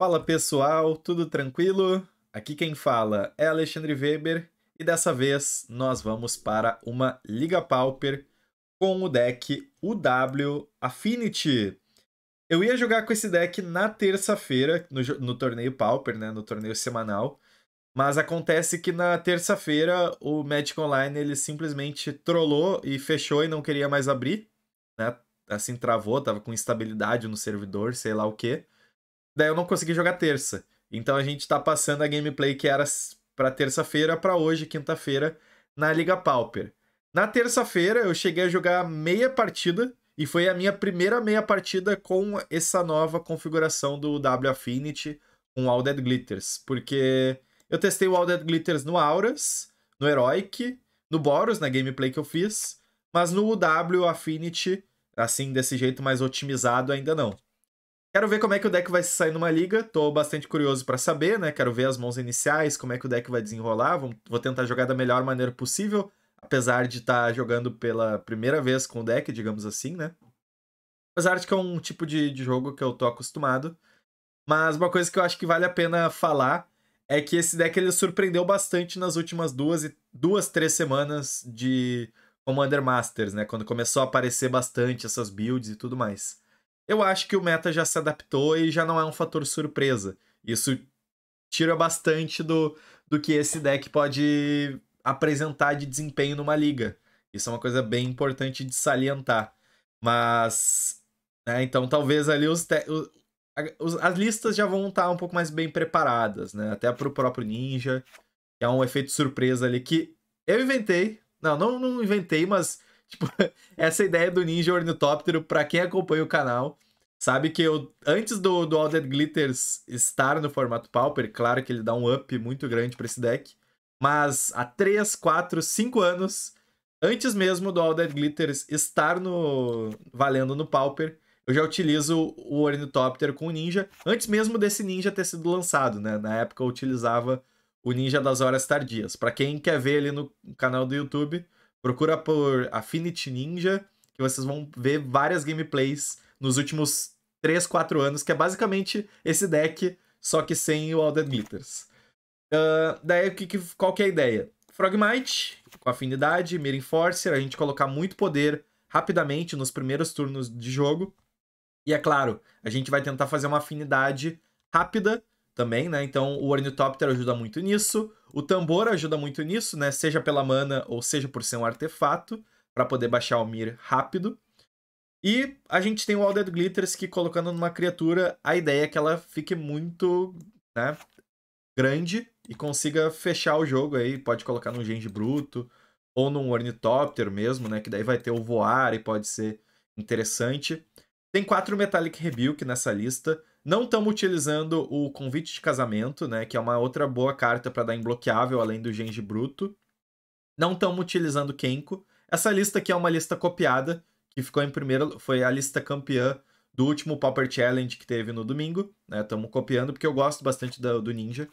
Fala pessoal, tudo tranquilo? Aqui quem fala é Alexandre Weber e dessa vez nós vamos para uma Liga Pauper com o deck UW Affinity. Eu ia jogar com esse deck na terça-feira, no, no, torneio Pauper, né, no torneio semanal, mas acontece que na terça-feira o Magic Online ele simplesmente trollou e fechou e não queria mais abrir, né? Assim travou, tava com instabilidade no servidor, sei lá o que. Daí eu não consegui jogar terça. Então a gente tá passando a gameplay que era para terça-feira para hoje, quinta-feira, na Liga Pauper. Na terça-feira eu cheguei a jogar meia partida e foi a minha primeira meia partida com essa nova configuração do W Affinity com All Dead Glitters, porque eu testei o All Dead Glitters no Auras, no Heroic, no Boros, na gameplay que eu fiz, mas no W Affinity, assim, desse jeito mais otimizado ainda não. Quero ver como é que o deck vai se sair numa liga. Tô bastante curioso para saber, né? Quero ver as mãos iniciais, como é que o deck vai desenrolar. Vou tentar jogar da melhor maneira possível, apesar de estar tá jogando pela primeira vez com o deck, digamos assim, né? Apesar de que é um tipo de, de jogo que eu tô acostumado. Mas uma coisa que eu acho que vale a pena falar é que esse deck ele surpreendeu bastante nas últimas duas, duas três semanas de Commander Masters, né? Quando começou a aparecer bastante essas builds e tudo mais eu acho que o meta já se adaptou e já não é um fator surpresa. Isso tira bastante do, do que esse deck pode apresentar de desempenho numa liga. Isso é uma coisa bem importante de salientar. Mas, né, então talvez ali os, os, as listas já vão estar um pouco mais bem preparadas, né? Até pro próprio Ninja, que é um efeito surpresa ali que eu inventei. Não, não, não inventei, mas Tipo, essa ideia do ninja ornitóptero, para quem acompanha o canal, sabe que eu, antes do, do All Dead Glitters estar no formato Pauper, claro que ele dá um up muito grande para esse deck, mas há 3, 4, 5 anos, antes mesmo do All Dead Glitters estar no valendo no Pauper, eu já utilizo o Ornithopter com o Ninja, antes mesmo desse Ninja ter sido lançado, né? Na época eu utilizava o Ninja das Horas Tardias. Para quem quer ver ele no canal do YouTube, Procura por Affinity Ninja, que vocês vão ver várias gameplays nos últimos 3, 4 anos, que é basicamente esse deck, só que sem o All Glitters. Uh, daí, que, que, qual que é a ideia? Frogmite, com afinidade, Mirror Enforcer, a gente colocar muito poder rapidamente nos primeiros turnos de jogo. E é claro, a gente vai tentar fazer uma afinidade rápida também, né? Então o Ornithopter ajuda muito nisso. O tambor ajuda muito nisso, né? Seja pela mana ou seja por ser um artefato, para poder baixar o Mir rápido. E a gente tem o All Dead Glitters, que colocando numa criatura, a ideia é que ela fique muito né, grande e consiga fechar o jogo aí. Pode colocar num Genji Bruto ou num Ornitóptero mesmo, né? Que daí vai ter o voar e pode ser interessante. Tem quatro Metallic Rebuke nessa lista. Não estamos utilizando o convite de casamento, né? Que é uma outra boa carta para dar imbloqueável, além do Genji Bruto. Não estamos utilizando Kenko. Essa lista aqui é uma lista copiada, que ficou em primeiro. Foi a lista campeã do último Popper Challenge que teve no domingo. Estamos né? copiando, porque eu gosto bastante do, do Ninja.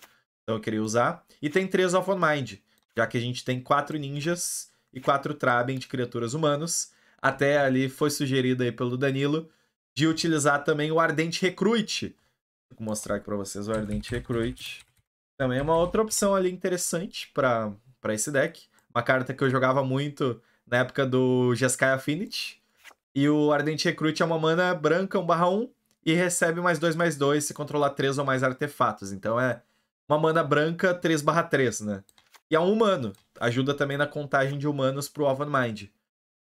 Então eu queria usar. E tem três Alpha Mind, já que a gente tem quatro ninjas e quatro Traben de criaturas humanos. Até ali foi sugerido aí pelo Danilo de utilizar também o Ardente Recruit. Vou mostrar aqui para vocês o Ardente Recruit. Também é uma outra opção ali interessante para esse deck. Uma carta que eu jogava muito na época do Jeskai Affinity. E o Ardente Recruit é uma mana branca, 1 barra 1, e recebe mais 2 mais 2 se controlar 3 ou mais artefatos. Então é uma mana branca 3 barra 3, né? E é um humano. Ajuda também na contagem de humanos pro Oven Mind.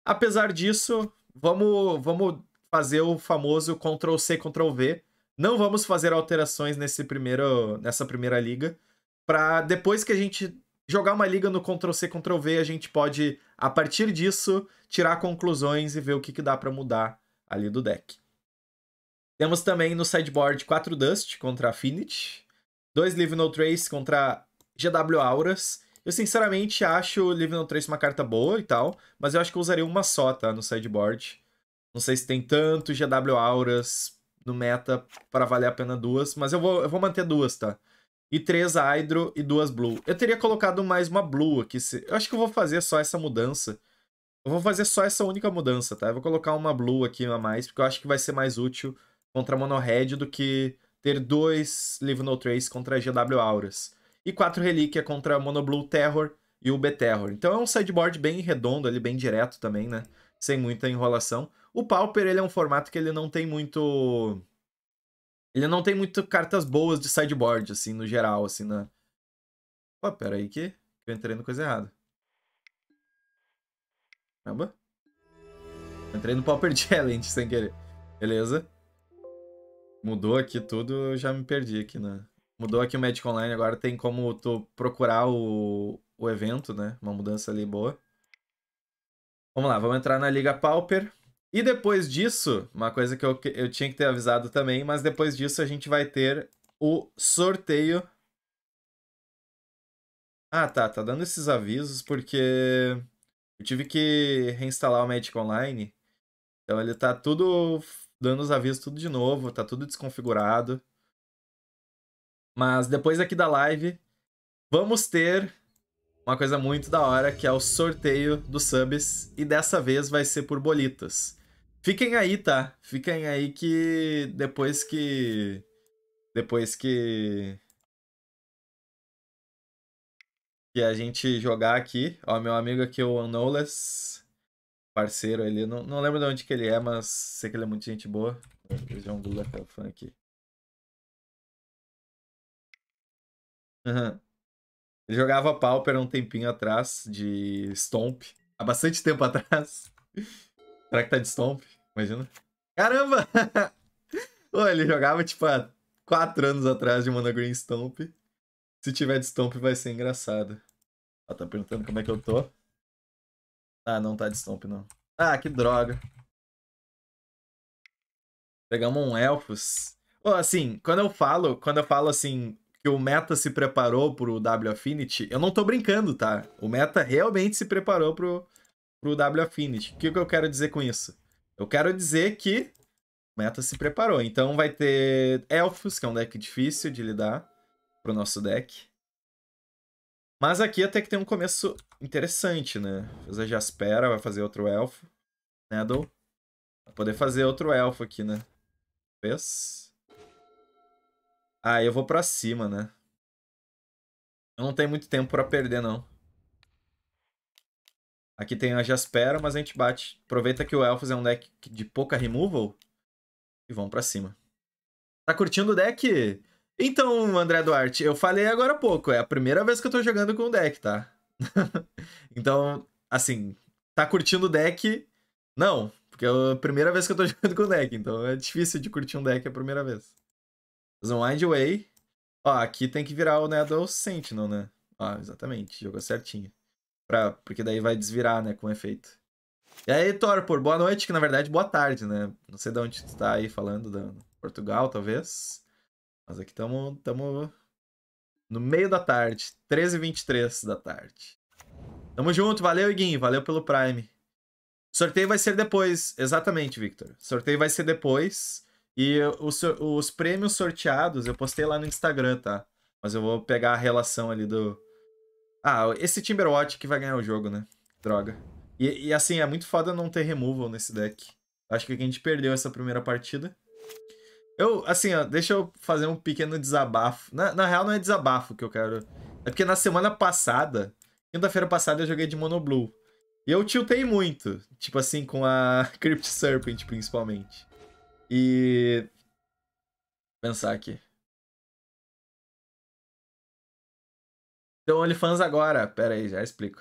Apesar disso, vamos, vamos fazer o famoso Ctrl C, Ctrl V. Não vamos fazer alterações nesse primeiro, nessa primeira liga. Para depois que a gente jogar uma liga no Ctrl C, Ctrl V, a gente pode, a partir disso, tirar conclusões e ver o que, que dá para mudar ali do deck. Temos também no sideboard 4 Dust contra Affinity, 2 Live No Trace contra GW Auras. Eu sinceramente acho Live No Trace uma carta boa e tal, mas eu acho que eu usaria uma só, tá, no sideboard. Não sei se tem tanto GW Auras no meta para valer a pena duas, mas eu vou, eu vou manter duas, tá? E três Hydro e duas Blue. Eu teria colocado mais uma Blue aqui. Se... Eu acho que eu vou fazer só essa mudança. Eu vou fazer só essa única mudança, tá? Eu vou colocar uma Blue aqui a mais, porque eu acho que vai ser mais útil contra Mono Red do que ter dois Live No Trace contra GW Auras. E quatro Relíquia contra Mono Blue Terror e o B-Terror. Então é um sideboard bem redondo ali, bem direto também, né? sem muita enrolação. O Pauper, ele é um formato que ele não tem muito... Ele não tem muito cartas boas de sideboard, assim, no geral, assim, na... Né? Pô, pera aí que eu entrei no coisa errada. Caramba. Entrei no Pauper Challenge sem querer. Beleza. Mudou aqui tudo, eu já me perdi aqui, né? Mudou aqui o Magic Online, agora tem como tu procurar o, o evento, né? Uma mudança ali boa. Vamos lá, vamos entrar na Liga Pauper. E depois disso, uma coisa que eu, eu tinha que ter avisado também, mas depois disso a gente vai ter o sorteio. Ah, tá, tá dando esses avisos porque eu tive que reinstalar o Magic Online. Então ele tá tudo dando os avisos tudo de novo, tá tudo desconfigurado. Mas depois aqui da live, vamos ter uma coisa muito da hora que é o sorteio dos subs e dessa vez vai ser por bolitas. Fiquem aí, tá? Fiquem aí que depois que depois que que a gente jogar aqui, ó, meu amigo aqui o Anolas, parceiro, ele não, não lembro de onde que ele é, mas sei que ele é muito gente boa. João um fã aqui. Aham. Uhum. Ele jogava Pauper há um tempinho atrás de Stomp. Há bastante tempo atrás. Será que tá de Stomp? Imagina. Caramba! Pô, ele jogava, tipo, há 4 anos atrás de Mana Green Stomp. Se tiver de Stomp, vai ser engraçado. Ó, tá perguntando como é que eu tô. Ah, não tá de Stomp, não. Ah, que droga. Pegamos um Elfos. Pô, assim, quando eu falo, quando eu falo assim, que o Meta se preparou pro W Affinity, eu não tô brincando, tá? O Meta realmente se preparou pro, pro W Affinity. O que, que eu quero dizer com isso? Eu quero dizer que o Meta se preparou. Então vai ter Elfos, que é um deck difícil de lidar pro nosso deck. Mas aqui até que tem um começo interessante, né? Fazer Jaspera, vai fazer outro elfo. Neddle. Vai poder fazer outro elfo aqui, né? Fez. Ah, eu vou pra cima, né? Eu não tenho muito tempo pra perder, não. Aqui tem a Jaspera, mas a gente bate. Aproveita que o Elfos é um deck de pouca removal. E vamos pra cima. Tá curtindo o deck? Então, André Duarte, eu falei agora há pouco. É a primeira vez que eu tô jogando com o deck, tá? então, assim, tá curtindo o deck? Não, porque é a primeira vez que eu tô jogando com o deck. Então é difícil de curtir um deck a primeira vez wind Way. Ó, aqui tem que virar o né, do Sentinel, né? Ó, exatamente, jogou certinho. Pra, porque daí vai desvirar, né, com efeito. E aí, Torpor, boa noite, que na verdade boa tarde, né? Não sei de onde tu tá aí falando, da Portugal, talvez. Mas aqui estamos no meio da tarde, 13h23 da tarde. Tamo junto, valeu, Iguinho, valeu pelo Prime. Sorteio vai ser depois, exatamente, Victor. Sorteio vai ser depois. E os, os prêmios sorteados, eu postei lá no Instagram, tá? Mas eu vou pegar a relação ali do. Ah, esse Timberwatch que vai ganhar o jogo, né? Droga. E, e assim, é muito foda não ter removal nesse deck. Acho que a gente perdeu essa primeira partida. Eu, assim, ó, deixa eu fazer um pequeno desabafo. Na, na real, não é desabafo que eu quero. É porque na semana passada, quinta-feira passada, eu joguei de Mono Blue. E eu tiltei muito. Tipo assim, com a Crypt Serpent, principalmente. E. Pensar aqui. Então, OnlyFans agora. Pera aí, já explico.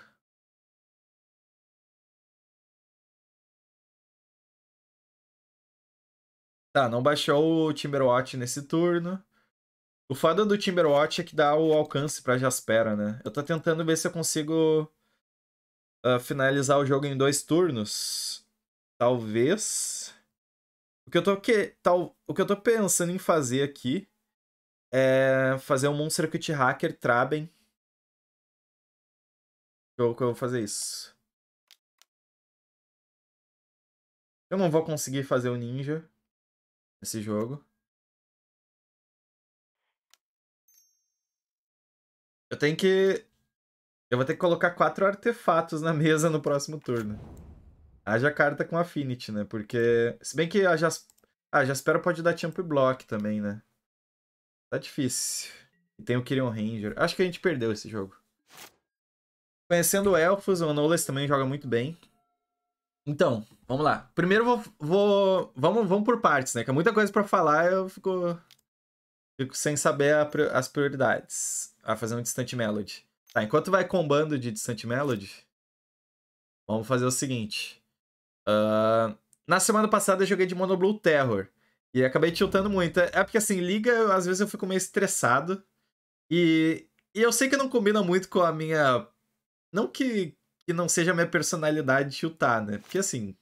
Tá, não baixou o Timberwatch nesse turno. O foda do Timberwatch é que dá o alcance pra Jaspera, né? Eu tô tentando ver se eu consigo uh, finalizar o jogo em dois turnos. Talvez. O que eu tô, que, tal, o que eu tô pensando em fazer aqui é fazer um Monster Kit Hacker Traben. Eu, eu vou fazer isso. Eu não vou conseguir fazer o ninja nesse jogo. Eu tenho que... Eu vou ter que colocar quatro artefatos na mesa no próximo turno. Haja carta com Affinity, né? Porque. Se bem que a, Jas... Ah, a Jaspera pode dar Champ Block também, né? Tá difícil. E tem o Kirion Ranger. Acho que a gente perdeu esse jogo. Conhecendo elfos, o Anoles também joga muito bem. Então, vamos lá. Primeiro vou. vou vamos, vamos por partes, né? Que é muita coisa para falar, eu fico. Fico sem saber a, as prioridades. A ah, fazer um Distant Melody. Tá, enquanto vai combando de Distant Melody, vamos fazer o seguinte. Uh, na semana passada eu joguei de Monoblue Terror. E acabei tiltando muito. É, é porque assim, liga, às vezes eu fico meio estressado. E, e eu sei que não combina muito com a minha. Não que, que não seja a minha personalidade tiltar, né? Porque assim,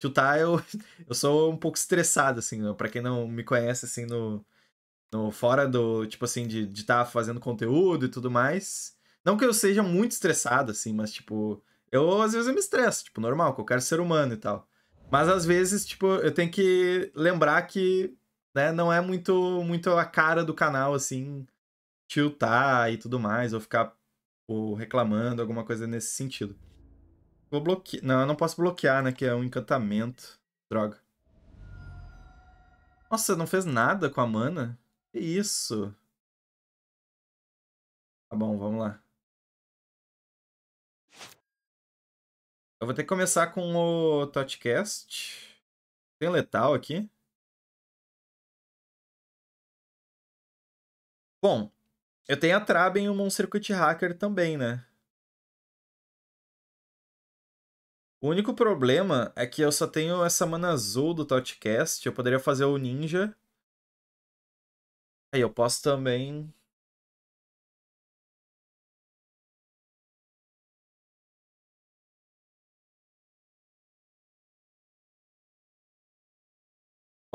tiltar eu, eu sou um pouco estressado, assim, né? para quem não me conhece, assim, no. no fora do. Tipo assim, de estar de tá fazendo conteúdo e tudo mais. Não que eu seja muito estressado, assim, mas tipo. Eu, às vezes, eu me estresso, tipo, normal, qualquer ser humano e tal. Mas, às vezes, tipo, eu tenho que lembrar que, né, não é muito, muito a cara do canal, assim, tiltar e tudo mais, ou ficar ou tipo, reclamando, alguma coisa nesse sentido. Vou bloquear. Não, eu não posso bloquear, né, que é um encantamento. Droga. Nossa, não fez nada com a mana? Que isso? Tá bom, vamos lá. Eu vou ter que começar com o Totcast. Tem letal aqui. Bom, eu tenho a Traben e o Moon Circuit Hacker também, né? O único problema é que eu só tenho essa mana azul do Totcast. Eu poderia fazer o Ninja. Aí eu posso também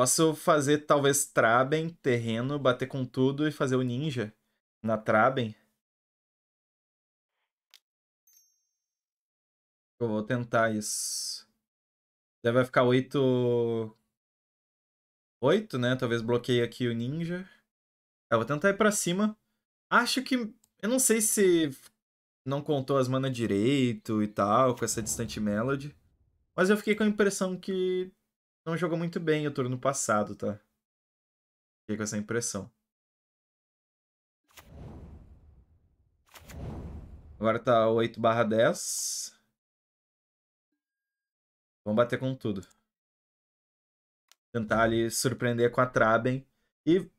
Posso fazer talvez Traben, terreno, bater com tudo e fazer o ninja na Traben. Eu vou tentar isso. Já vai ficar 8. 8, né? Talvez bloqueie aqui o ninja. Eu vou tentar ir pra cima. Acho que. Eu não sei se não contou as manas direito e tal, com essa distante melody. Mas eu fiquei com a impressão que não jogou muito bem o turno passado, tá? Fiquei com essa impressão. Agora tá 8 barra 10. Vamos bater com tudo. Tentar ali surpreender com a Traben. E, de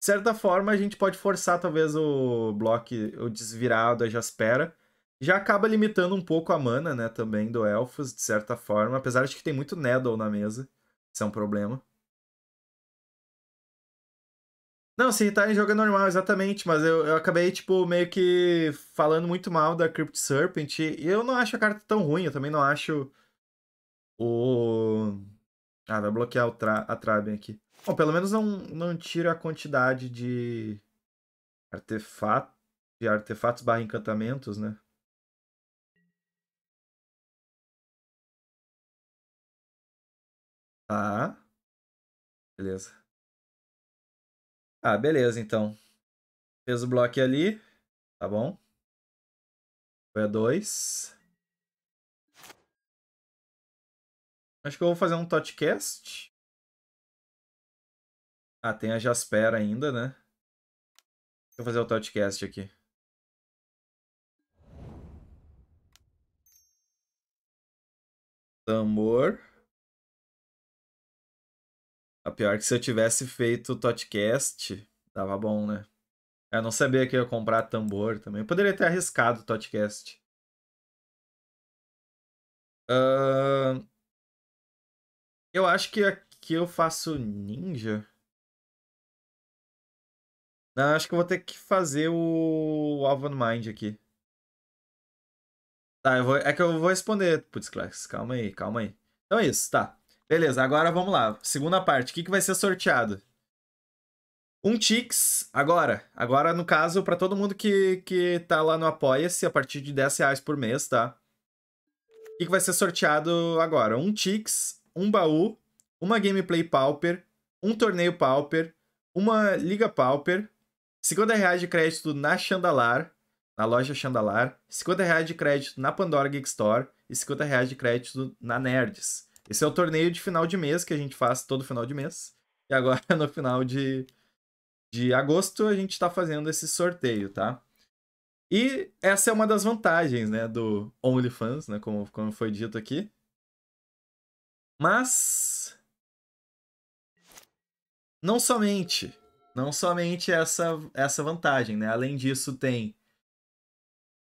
certa forma, a gente pode forçar talvez o bloco, o desvirado da Jaspera. Já acaba limitando um pouco a mana, né, também do Elfos, de certa forma. Apesar de que tem muito Neddle na mesa. Isso é um problema. Não, se assim, irritar tá em jogo é normal, exatamente, mas eu, eu acabei, tipo, meio que falando muito mal da Crypt Serpent e eu não acho a carta tão ruim, eu também não acho o... Ah, vai bloquear o tra... a Traben aqui. Bom, pelo menos não, não tira a quantidade de artefato, de artefatos barra encantamentos, né? Ah. Beleza. Ah, beleza, então. Fez o bloco ali. Tá bom. Foi a 2. Acho que eu vou fazer um totcast. Ah, tem a Jasper ainda, né? Vou fazer o totcast aqui. Tambor. A pior é que se eu tivesse feito o Totcast, tava bom, né? Eu não sabia que eu ia comprar tambor também. Eu poderia ter arriscado o Totcast. Uh... Eu acho que aqui eu faço ninja. Não, acho que eu vou ter que fazer o, o Alvan Mind aqui. Tá, eu vou... é que eu vou responder. Putz, Clex, calma aí, calma aí. Então é isso, tá. Beleza, agora vamos lá. Segunda parte. O que, que vai ser sorteado? Um Tix, agora. Agora, no caso, para todo mundo que, que tá lá no Apoia-se, a partir de 10 reais por mês, tá? O que, que vai ser sorteado agora? Um Tix, um baú, uma gameplay Pauper, um torneio Pauper, uma liga Pauper, 50 reais de crédito na Chandalar, na loja Chandalar, 50 reais de crédito na Pandora Geek Store e 50 reais de crédito na Nerds. Esse é o torneio de final de mês que a gente faz todo final de mês. E agora, no final de, de agosto, a gente está fazendo esse sorteio, tá? E essa é uma das vantagens, né, do OnlyFans, né, como, como foi dito aqui. Mas não somente, não somente essa essa vantagem, né? Além disso tem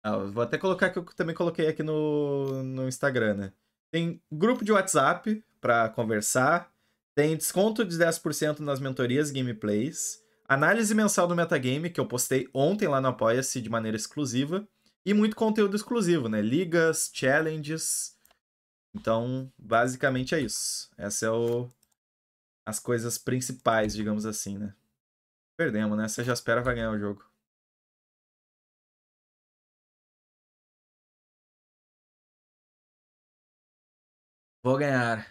ah, vou até colocar que eu também coloquei aqui no, no Instagram, né? Tem grupo de WhatsApp para conversar. Tem desconto de 10% nas mentorias gameplays. Análise mensal do metagame, que eu postei ontem lá no Apoia-se de maneira exclusiva. E muito conteúdo exclusivo, né? Ligas, challenges. Então, basicamente é isso. Essa é o... as coisas principais, digamos assim, né? Perdemos, né? você já espera vai ganhar o jogo. Vou ganhar.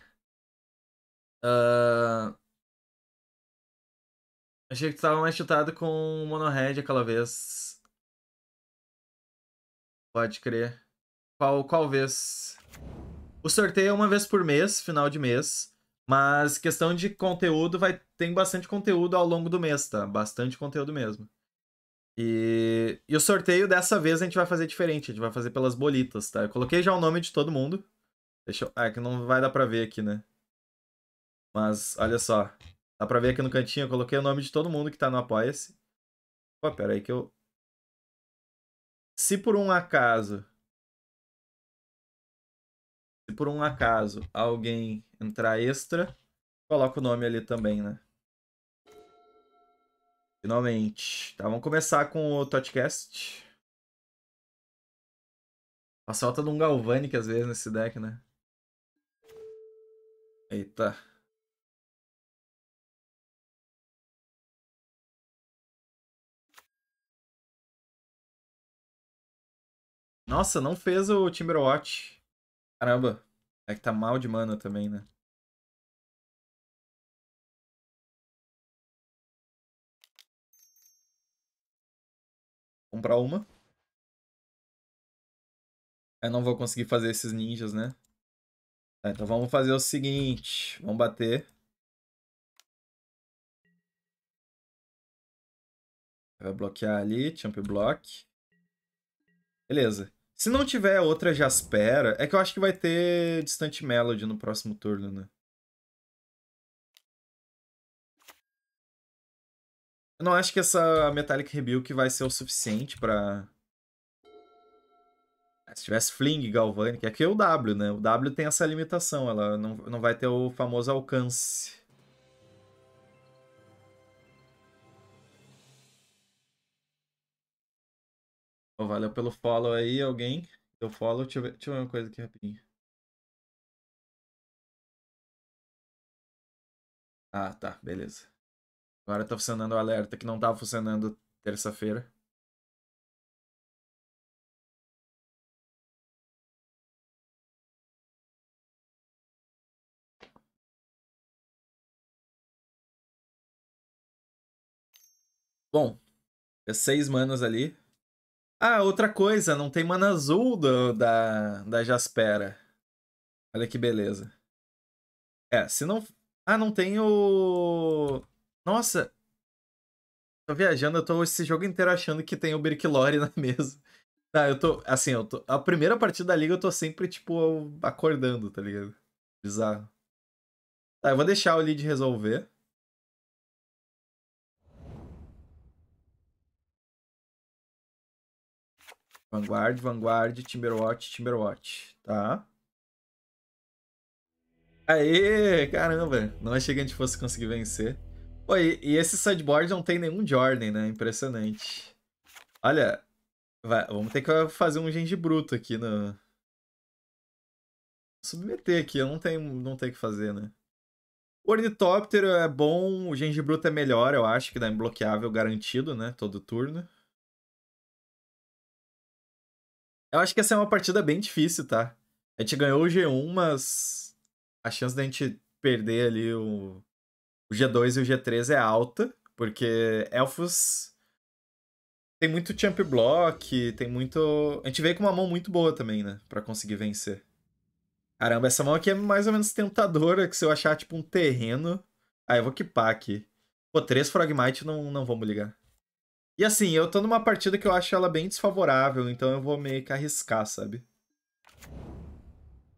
Uh... Achei que tu tava mais chutado com o Monohead aquela vez. Pode crer. Qual, qual vez? O sorteio é uma vez por mês, final de mês. Mas questão de conteúdo, vai tem bastante conteúdo ao longo do mês, tá? Bastante conteúdo mesmo. E, e o sorteio dessa vez a gente vai fazer diferente, a gente vai fazer pelas bolitas, tá? Eu coloquei já o nome de todo mundo. Deixa eu... Ah, que não vai dar pra ver aqui, né? Mas, olha só. Dá pra ver aqui no cantinho, eu coloquei o nome de todo mundo que tá no Apoia-se. Pô, pera aí que eu... Se por um acaso... Se por um acaso alguém entrar extra, coloca o nome ali também, né? Finalmente. Tá, vamos começar com o Totcast. A falta de um Galvanic às vezes nesse deck, né? Eita. Nossa, não fez o Timberwatch. Caramba. É que tá mal de mana também, né? Comprar uma. Eu não vou conseguir fazer esses ninjas, né? É, então vamos fazer o seguinte, vamos bater. Vai bloquear ali, champ block. Beleza. Se não tiver outra Jaspera, é que eu acho que vai ter Distant Melody no próximo turno, né? Eu não acho que essa Metallic Rebuke vai ser o suficiente pra se tivesse fling galvânica, aqui é, é o W, né? O W tem essa limitação, ela não, não vai ter o famoso alcance. Oh, valeu pelo follow aí, alguém. Deu follow, deixa eu ver, deixa eu ver uma coisa aqui rapidinho. Ah, tá, beleza. Agora tá funcionando o alerta que não tava tá funcionando terça-feira. Bom, é seis manas ali. Ah, outra coisa, não tem mana azul do, da, da Jaspera. Olha que beleza. É, se não. Ah, não tem o. Nossa! Tô viajando, eu tô esse jogo inteiro achando que tem o Birklore na mesa. Tá, eu tô. Assim, eu tô. A primeira partida da liga eu tô sempre, tipo, acordando, tá ligado? Bizarro. Tá, eu vou deixar o lead resolver. Vanguard, Vanguard, Timberwatch, Timberwatch, tá? Aê, caramba, não achei que a gente fosse conseguir vencer. Pô, e, e esse sideboard não tem nenhum Jordan, né? Impressionante. Olha, vai, vamos ter que fazer um gengi bruto aqui no... Submeter aqui, eu não tenho, não tenho o que fazer, né? O Ornitóptero é bom, o gengi bruto é melhor, eu acho, que dá imbloqueável garantido, né? Todo turno. Eu acho que essa é uma partida bem difícil, tá? A gente ganhou o G1, mas a chance da gente perder ali o, o G2 e o G3 é alta, porque Elfos tem muito champ block, tem muito. A gente veio com uma mão muito boa também, né? Pra conseguir vencer. Caramba, essa mão aqui é mais ou menos tentadora, que se eu achar, tipo, um terreno. Ah, eu vou equipar aqui. Pô, três Frogmite não, não vamos ligar. E assim, eu tô numa partida que eu acho ela bem desfavorável, então eu vou meio que arriscar, sabe?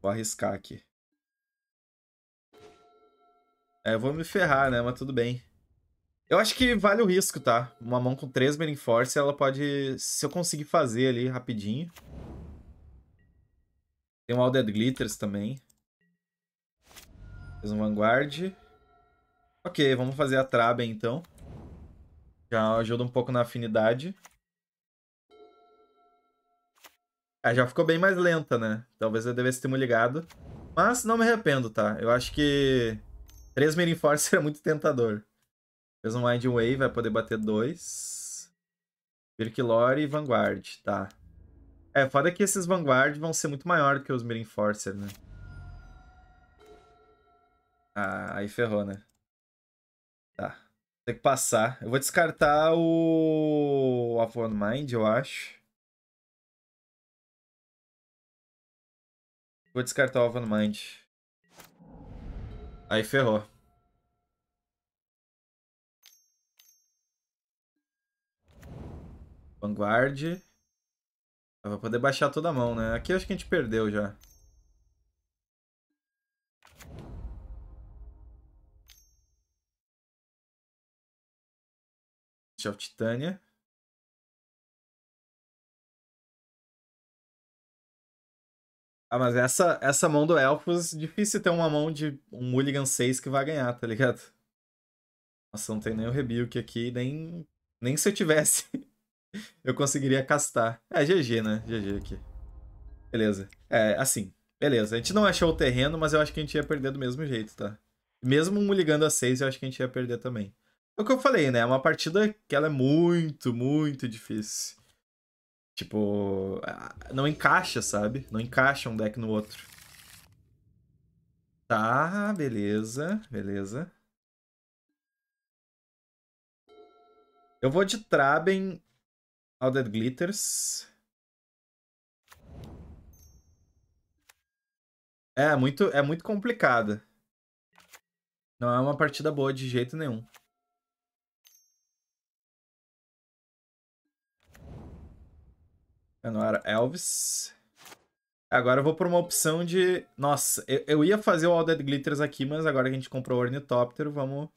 Vou arriscar aqui. É, eu vou me ferrar, né? Mas tudo bem. Eu acho que vale o risco, tá? Uma mão com 3 Mailing Force, ela pode... Se eu conseguir fazer ali rapidinho. Tem um All Dead Glitters também. Fez um Vanguard. Ok, vamos fazer a Traben, então. Já ajuda um pouco na afinidade. Ah, já ficou bem mais lenta, né? Talvez eu devesse ter me ligado. Mas não me arrependo, tá? Eu acho que três Mirim Force era é muito tentador. Fez um Mind Wave, vai poder bater dois, Birkilore e Vanguard, tá. É, foda que esses Vanguard vão ser muito maior do que os Mirim Forcer, né? Ah, aí ferrou, né? Tá. Tem que passar. Eu vou descartar o. Of One Mind, eu acho. Vou descartar o Of One Mind. Aí ferrou. Vanguard. vai poder baixar toda a mão, né? Aqui eu acho que a gente perdeu já. of Titânia. Ah, mas essa, essa mão do Elfos, difícil ter uma mão de um Mulligan 6 que vai ganhar, tá ligado? Nossa, não tem nem o rebuke aqui, nem, nem se eu tivesse eu conseguiria castar. É, GG, né? GG aqui. Beleza. É, assim, beleza. A gente não achou o terreno, mas eu acho que a gente ia perder do mesmo jeito, tá? Mesmo ligando a 6, eu acho que a gente ia perder também. É o que eu falei, né? É uma partida que ela é muito, muito difícil. Tipo, não encaixa, sabe? Não encaixa um deck no outro. Tá, beleza, beleza. Eu vou de Traben ao Dead Glitters. É muito, é muito complicada. Não é uma partida boa de jeito nenhum. Eu não era Elvis. Agora eu vou para uma opção de... Nossa, eu, eu, ia fazer o All Dead Glitters aqui, mas agora que a gente comprou o Ornitóptero, vamos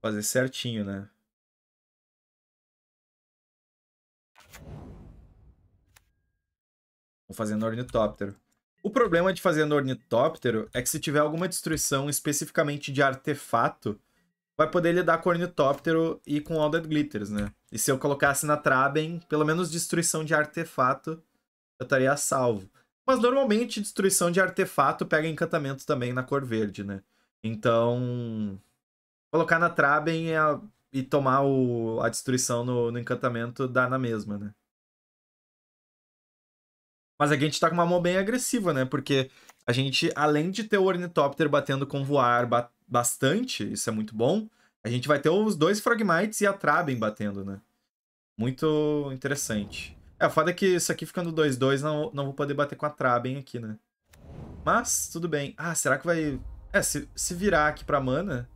fazer certinho, né? Vou fazer no Ornitóptero. O problema de fazer no Ornitóptero é que se tiver alguma destruição especificamente de artefato, vai poder lidar com Ornitóptero e com All Dead Glitters, né? E se eu colocasse na Traben, pelo menos destruição de artefato, eu estaria salvo. Mas normalmente destruição de artefato pega encantamento também na cor verde, né? Então, colocar na Traben e, e tomar o, a destruição no, no, encantamento dá na mesma, né? Mas aqui a gente tá com uma mão bem agressiva, né? Porque a gente, além de ter o Ornitóptero batendo com voar, bat bastante, isso é muito bom, a gente vai ter os dois Frogmites e a Traben batendo, né? Muito interessante. É, o foda é que isso aqui ficando 2-2, não, não vou poder bater com a Traben aqui, né? Mas, tudo bem. Ah, será que vai... É, se, se virar aqui pra mana...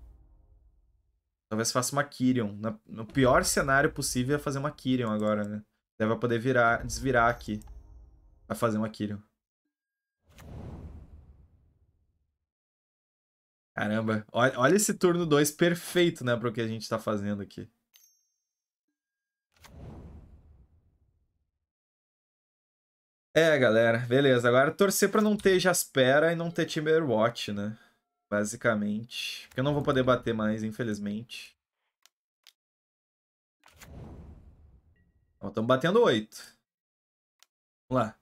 Talvez faça uma Kyrion. Na, no pior cenário possível é fazer uma Kyrion agora, né? Deve poder virar, desvirar aqui. Vai fazer uma Kyrion. Caramba, olha, olha esse turno 2 perfeito, né, para o que a gente está fazendo aqui. É, galera, beleza. Agora torcer para não ter Jaspera e não ter Timberwatch, né? Basicamente. Porque eu não vou poder bater mais, infelizmente. Ó, estamos batendo 8. Vamos lá.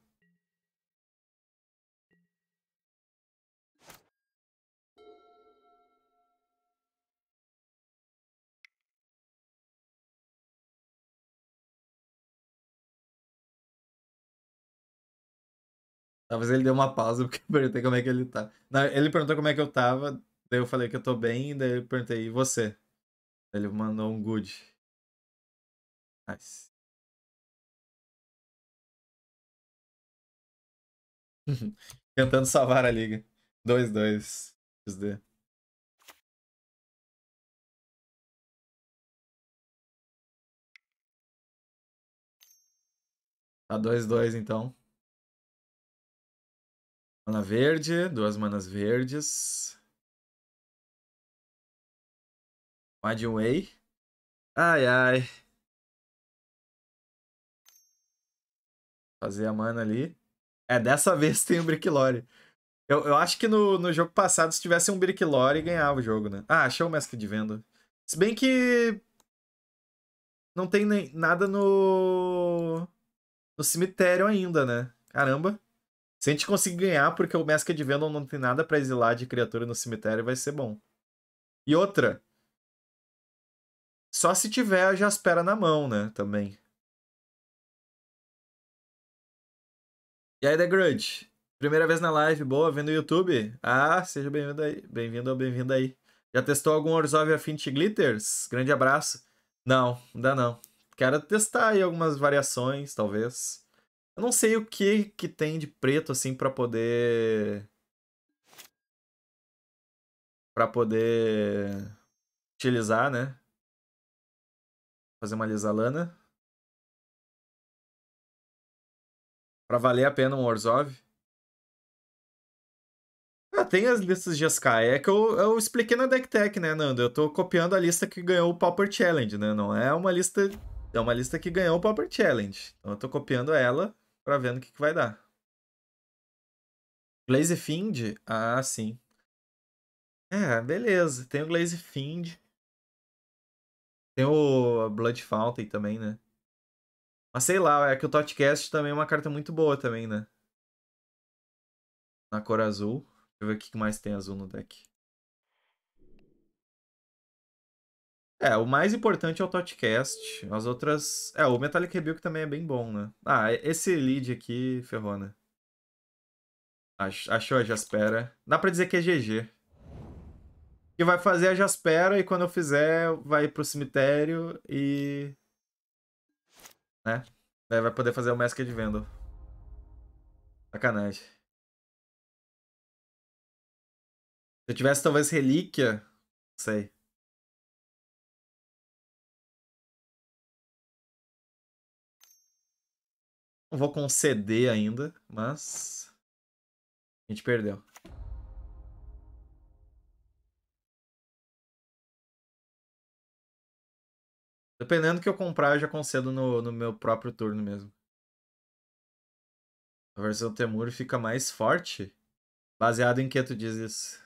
Talvez ele deu uma pausa porque eu perguntei como é que ele tá. Não, ele perguntou como é que eu tava, daí eu falei que eu tô bem, daí eu perguntei, e você? Ele mandou um good. Nice. Tentando salvar a liga. 2-2. XD. Tá 2-2 então. Mana verde, duas manas verdes. Wide Way. Ai, ai. Fazer a mana ali. É, dessa vez tem o um Brick Lore. Eu, eu acho que no, no jogo passado, se tivesse um Brick Lore, ganhava o jogo, né? Ah, achei o Mestre de Venda. Se bem que... Não tem nem, nada no... No cemitério ainda, né? Caramba. Se a gente conseguir ganhar, porque o Mesca de Venom não tem nada para exilar de criatura no cemitério, vai ser bom. E outra. Só se tiver a Jaspera na mão, né? Também. E aí, The Grudge? Primeira vez na live, boa, vendo o YouTube? Ah, seja bem-vindo aí. Bem-vindo ou bem-vinda aí. Já testou algum Orzhov Affinity Glitters? Grande abraço. Não, ainda não. Quero testar aí algumas variações, talvez. Eu não sei o que que tem de preto, assim, para poder... para poder utilizar, né? Fazer uma lisa lana. Pra valer a pena um Orzhov. Ah, tem as listas de SK. É que eu, eu expliquei na deck tech, né, Nando? Eu tô copiando a lista que ganhou o Pauper Challenge, né? Não é uma lista... É uma lista que ganhou o Pauper Challenge. Então eu tô copiando ela para ver no que, que vai dar. Glaze Find? Ah, sim. É, beleza. Tem o Glaze Find. Tem o Blood Fountain também, né? Mas sei lá, é que o Totcast também é uma carta muito boa também, né? Na cor azul. Deixa eu ver o que mais tem azul no deck. É, o mais importante é o Totcast. As outras. É, o Metallic Rebuke também é bem bom, né? Ah, esse lead aqui ferrou, né? Achou a Jaspera. Dá pra dizer que é GG. Que vai fazer a Jaspera e quando eu fizer, vai pro cemitério e. Né? Daí é, vai poder fazer o Masked Vendor. Sacanagem. Se eu tivesse talvez relíquia, não sei. Não vou conceder ainda, mas. A gente perdeu. Dependendo do que eu comprar, eu já concedo no, no meu próprio turno mesmo. A versão Temur fica mais forte? Baseado em que tu diz isso?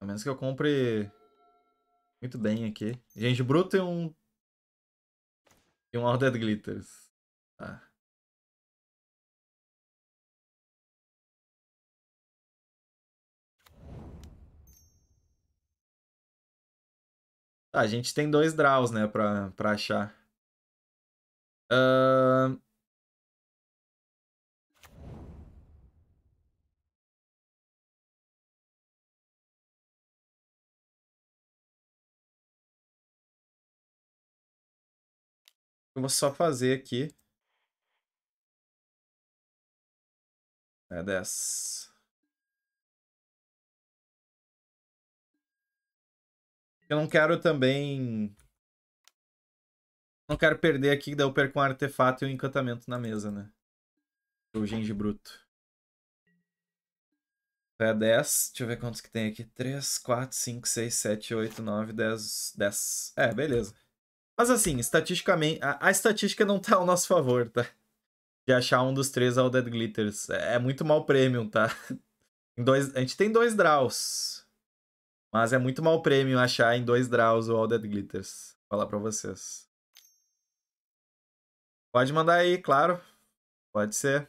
A menos que eu compre muito bem aqui. Gente bruto e um. E um All Dead Glitters. Tá. Ah. a gente tem dois draws, né, pra, pra achar. Uh, Eu vou só fazer aqui. É 10. Eu não quero também... Não quero perder aqui, daí eu perco um artefato e um encantamento na mesa, né? O Genji Bruto. Então é 10. Deixa eu ver quantos que tem aqui. 3, 4, 5, 6, 7, 8, 9, 10. 10. É, beleza. Mas assim, estatisticamente, a, a estatística não tá ao nosso favor, tá? De achar um dos três All Dead Glitters. É, é muito mal prêmio, tá? Em dois, a gente tem dois draws. Mas é muito mal prêmio achar em dois draws o All Dead Glitters. Vou falar pra vocês. Pode mandar aí, claro. Pode ser.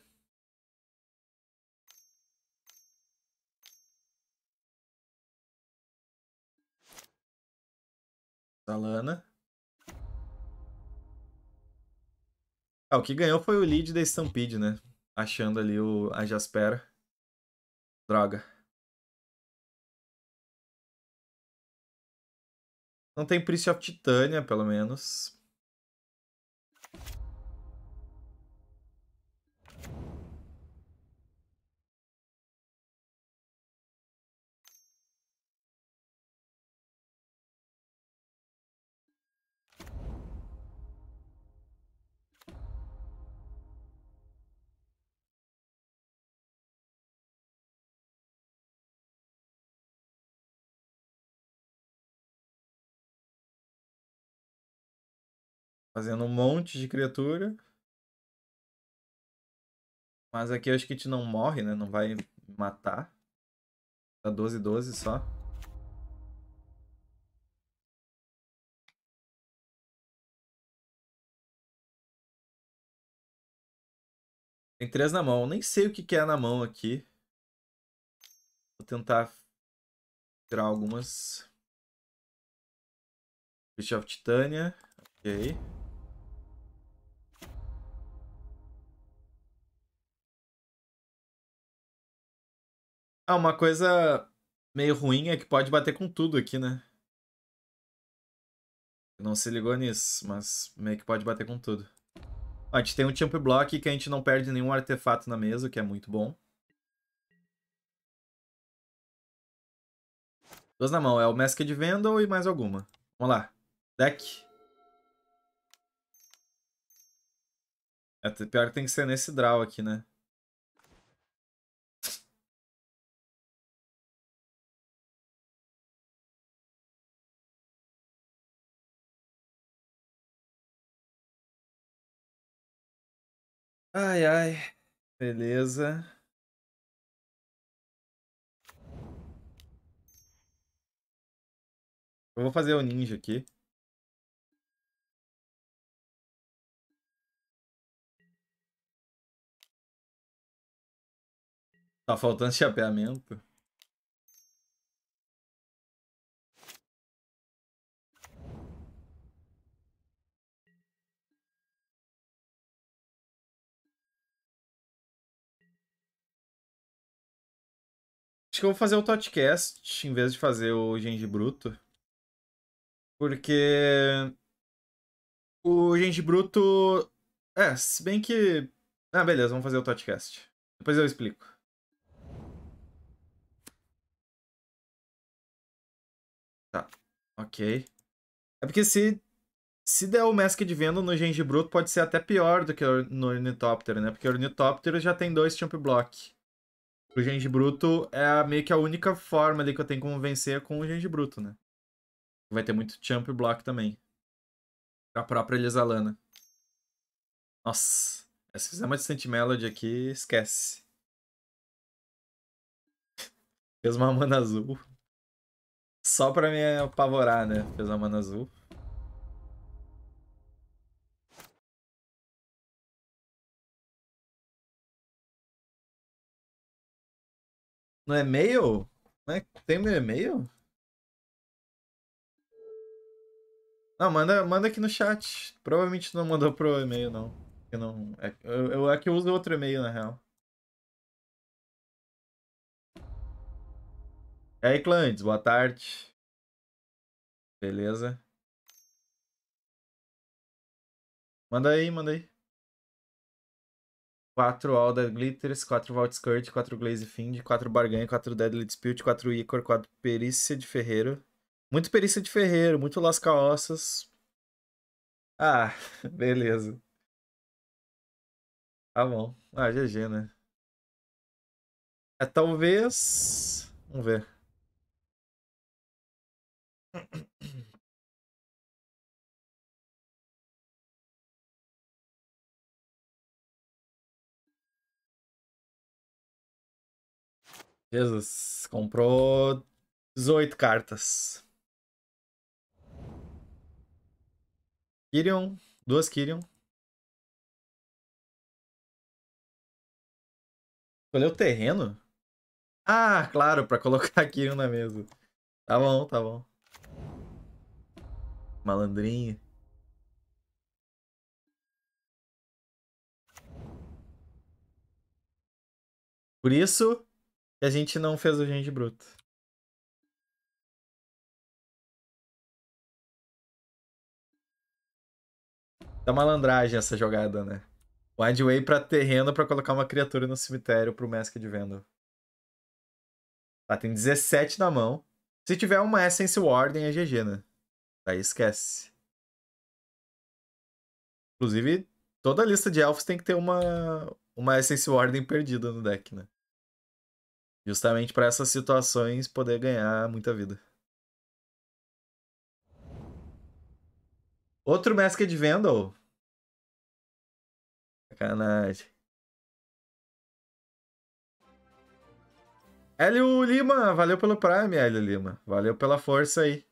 Salana. Ah, o que ganhou foi o lead da Stampede, né? Achando ali o, a Jaspera. Droga. Não tem Priest of Titânia, pelo menos. fazendo um monte de criatura. Mas aqui eu acho que a gente não morre, né? Não vai matar. Tá 12, 12 só. Tem três na mão. Eu nem sei o que, que é na mão aqui. Vou tentar tirar algumas. of Titânia. Ok. Ah, uma coisa meio ruim é que pode bater com tudo aqui, né? Não se ligou nisso, mas meio que pode bater com tudo. Ó, a gente tem um champ block que a gente não perde nenhum artefato na mesa, o que é muito bom. Duas na mão, é o Mask de Vendor e mais alguma. Vamos lá. Deck. É, pior que tem que ser nesse draw aqui, né? Ai, ai. Beleza. Eu vou fazer o ninja aqui. Tá faltando chapeamento. Acho que eu vou fazer o Totcast em vez de fazer o Genji Bruto. Porque. O Genji Bruto. É, se bem que. Ah, beleza, vamos fazer o Totcast. Depois eu explico. Tá, ok. É porque se. Se der o Mask de Vendo no Genji Bruto, pode ser até pior do que no Ornitóptero, né? Porque o Ornitóptero já tem dois Champ Block. O Genji Bruto é meio que a única forma ali que eu tenho como vencer com o Genji Bruto, né? Vai ter muito champ e block também. A própria Elisalana. Nossa. Se fizer uma Distant Melody aqui, esquece. Fez uma mana azul. Só pra me apavorar, né? Fez uma mana azul. No e-mail? É tem meu e-mail? Não, manda, manda aqui no chat. Provavelmente não mandou pro e-mail, não. Eu não é, eu, é que eu uso outro e-mail, na real. E aí, Clandes, boa tarde. Beleza. Manda aí, manda aí. 4 Alda Glitters, 4 Vault Skirt, 4 Glaze Find, 4 Barganha, 4 Deadly Dispute, 4 Icor, 4 Perícia de Ferreiro. Muito Perícia de Ferreiro, muito Lasca Ossos. Ah, beleza. Tá bom. Ah, GG, né? É, talvez... Vamos ver. Jesus, comprou 18 cartas. Kirion duas Kirion. Escolheu terreno? Ah, claro, pra colocar Kirion na mesa. Tá bom, tá bom. Malandrinho. Por isso, e a gente não fez o Gente Bruto. É malandragem essa jogada, né? Wide Way pra terreno pra colocar uma criatura no cemitério pro Mask de Vendo. Tá, tem 17 na mão. Se tiver uma Essence Warden é GG, né? Aí esquece. Inclusive, toda lista de elfos tem que ter uma, uma Essence Warden perdida no deck, né? Justamente para essas situações poder ganhar muita vida. Outro Masked Vandal. Sacanagem. Hélio Lima, valeu pelo Prime, Hélio Lima. Valeu pela força aí.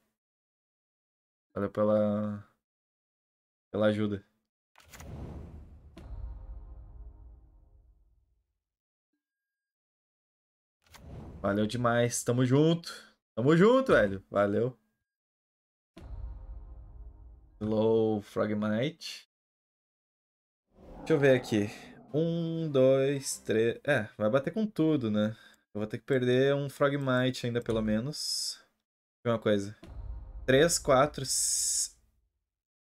Valeu pela. pela ajuda. Valeu demais. Tamo junto. Tamo junto, velho. Valeu. Slow Frogmanite. Deixa eu ver aqui. Um, dois, três... É, vai bater com tudo, né? Eu vou ter que perder um Frogmite ainda, pelo menos. Uma coisa. Três, quatro...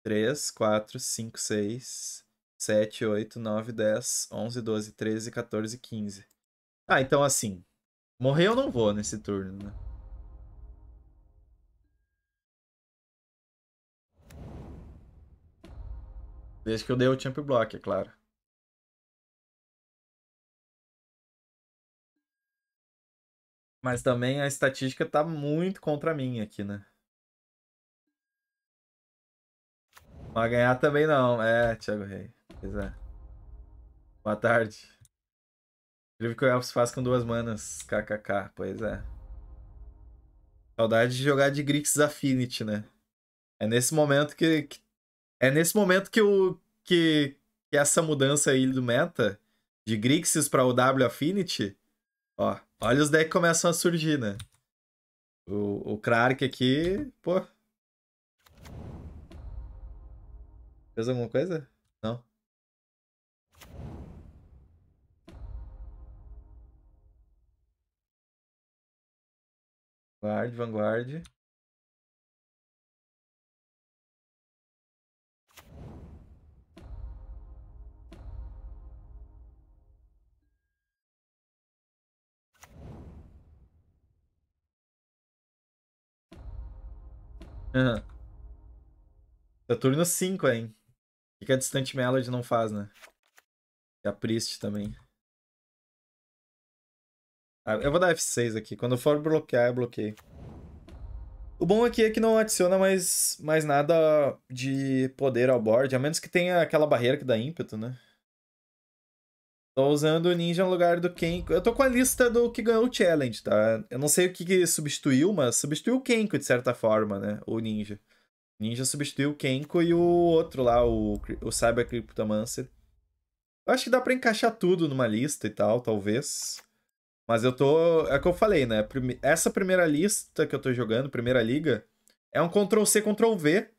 Três, quatro, cinco, seis... 7, 8, 9, 10, 11, 12, 13, 14, 15. Ah, então assim, Morrer eu não vou nesse turno, né? Desde que eu dei o champ block, é claro. Mas também a estatística tá muito contra mim aqui, né? Mas ganhar também não. É, Thiago Rei. Pois é. Boa tarde. Incrível que o Elfos faz com duas manas. KKK, pois é. Saudade de jogar de Grixis Affinity, né? É nesse momento que, que. é nesse momento que, o, que, que essa mudança aí do meta, de Grixis pra W Affinity, ó, olha os decks começam a surgir, né? O, o Clark aqui, pô. Fez alguma coisa? Não. Vanguard, Vanguard. Uhum. Saturno 5, hein? O que a Distante Melody não faz, né? E a Priest também. Ah, eu vou dar F6 aqui. Quando for bloquear, eu bloqueio. O bom aqui é que não adiciona mais, mais nada de poder ao board, a menos que tenha aquela barreira que dá ímpeto, né? Tô usando o Ninja no lugar do Kenko. Eu tô com a lista do que ganhou o Challenge, tá? Eu não sei o que, que substituiu, mas substituiu o Kenko de certa forma, né? O Ninja. O Ninja substituiu o Kenko e o outro lá, o, o Cyber Cryptomancer. Eu acho que dá pra encaixar tudo numa lista e tal, talvez. Mas eu tô. É o que eu falei, né? Essa primeira lista que eu tô jogando, primeira liga, é um Ctrl-C, Ctrl-V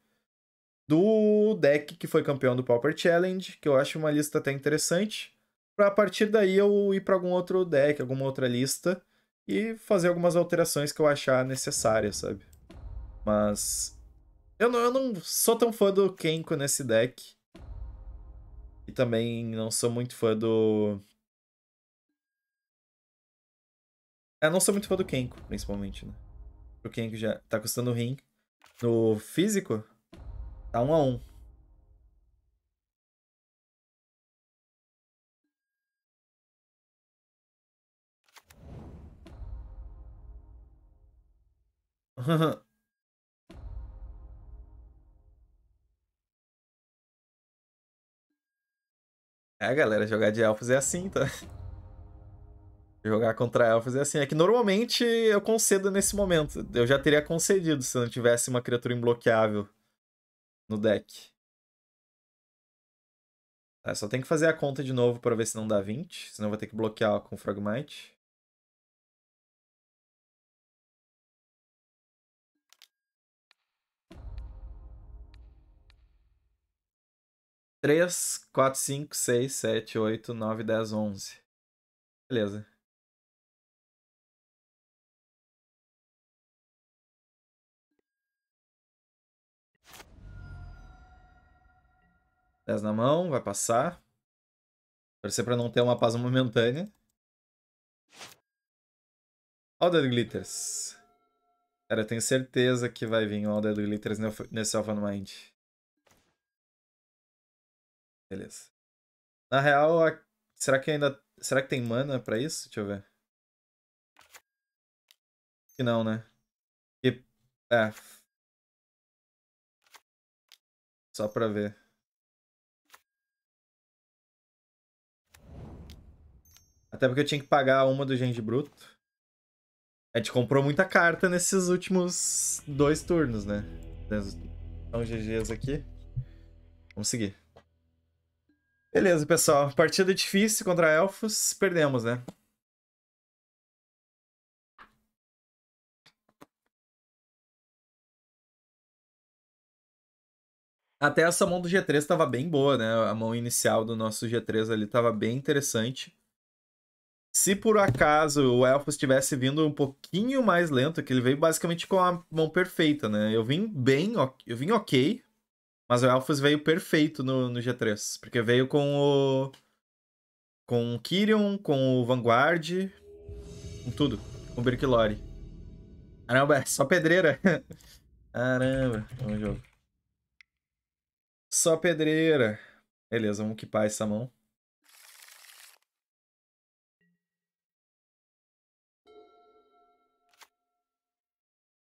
do deck que foi campeão do Pauper Challenge, que eu acho uma lista até interessante. Pra a partir daí eu ir para algum outro deck, alguma outra lista e fazer algumas alterações que eu achar necessárias, sabe? Mas. Eu não, eu não sou tão fã do Kenko nesse deck. E também não sou muito fã do Eu não sou muito fã do Kenko, principalmente, né? O Kenko já tá custando o rim. No físico, tá um a um. é, galera, jogar de elfos é assim, tá? Jogar contra elfos é assim. É que normalmente eu concedo nesse momento. Eu já teria concedido se não tivesse uma criatura imbloqueável no deck. Tá, só tem que fazer a conta de novo para ver se não dá 20. Senão eu vou ter que bloquear com Fragmite. Três, quatro, cinco, seis, sete, oito, nove, dez, onze. Beleza. 10 na mão, vai passar. Torcer pra não ter uma paz momentânea. All Glitters. Cara, eu tenho certeza que vai vir um All Dead Glitters nesse Alpha Mind. Beleza. Na real, a... será que ainda. Será que tem mana pra isso? Deixa eu ver. Que não, né? É. Só pra ver. Até porque eu tinha que pagar uma do Gente Bruto. A gente comprou muita carta nesses últimos dois turnos, né? Então, GGs aqui. Vamos seguir. Beleza, pessoal. Partida difícil contra elfos. Perdemos, né? Até essa mão do G3 estava bem boa, né? A mão inicial do nosso G3 ali estava bem interessante. Se por acaso o elfo estivesse vindo um pouquinho mais lento, que ele veio basicamente com a mão perfeita, né? Eu vim bem, eu vim ok, mas o Elfos veio perfeito no, no G3, porque veio com o com o Kyrion, com o Vanguard, com tudo, com o Birkilore. Caramba, é só pedreira. Caramba, é jogo. Só pedreira. Beleza, vamos equipar essa mão.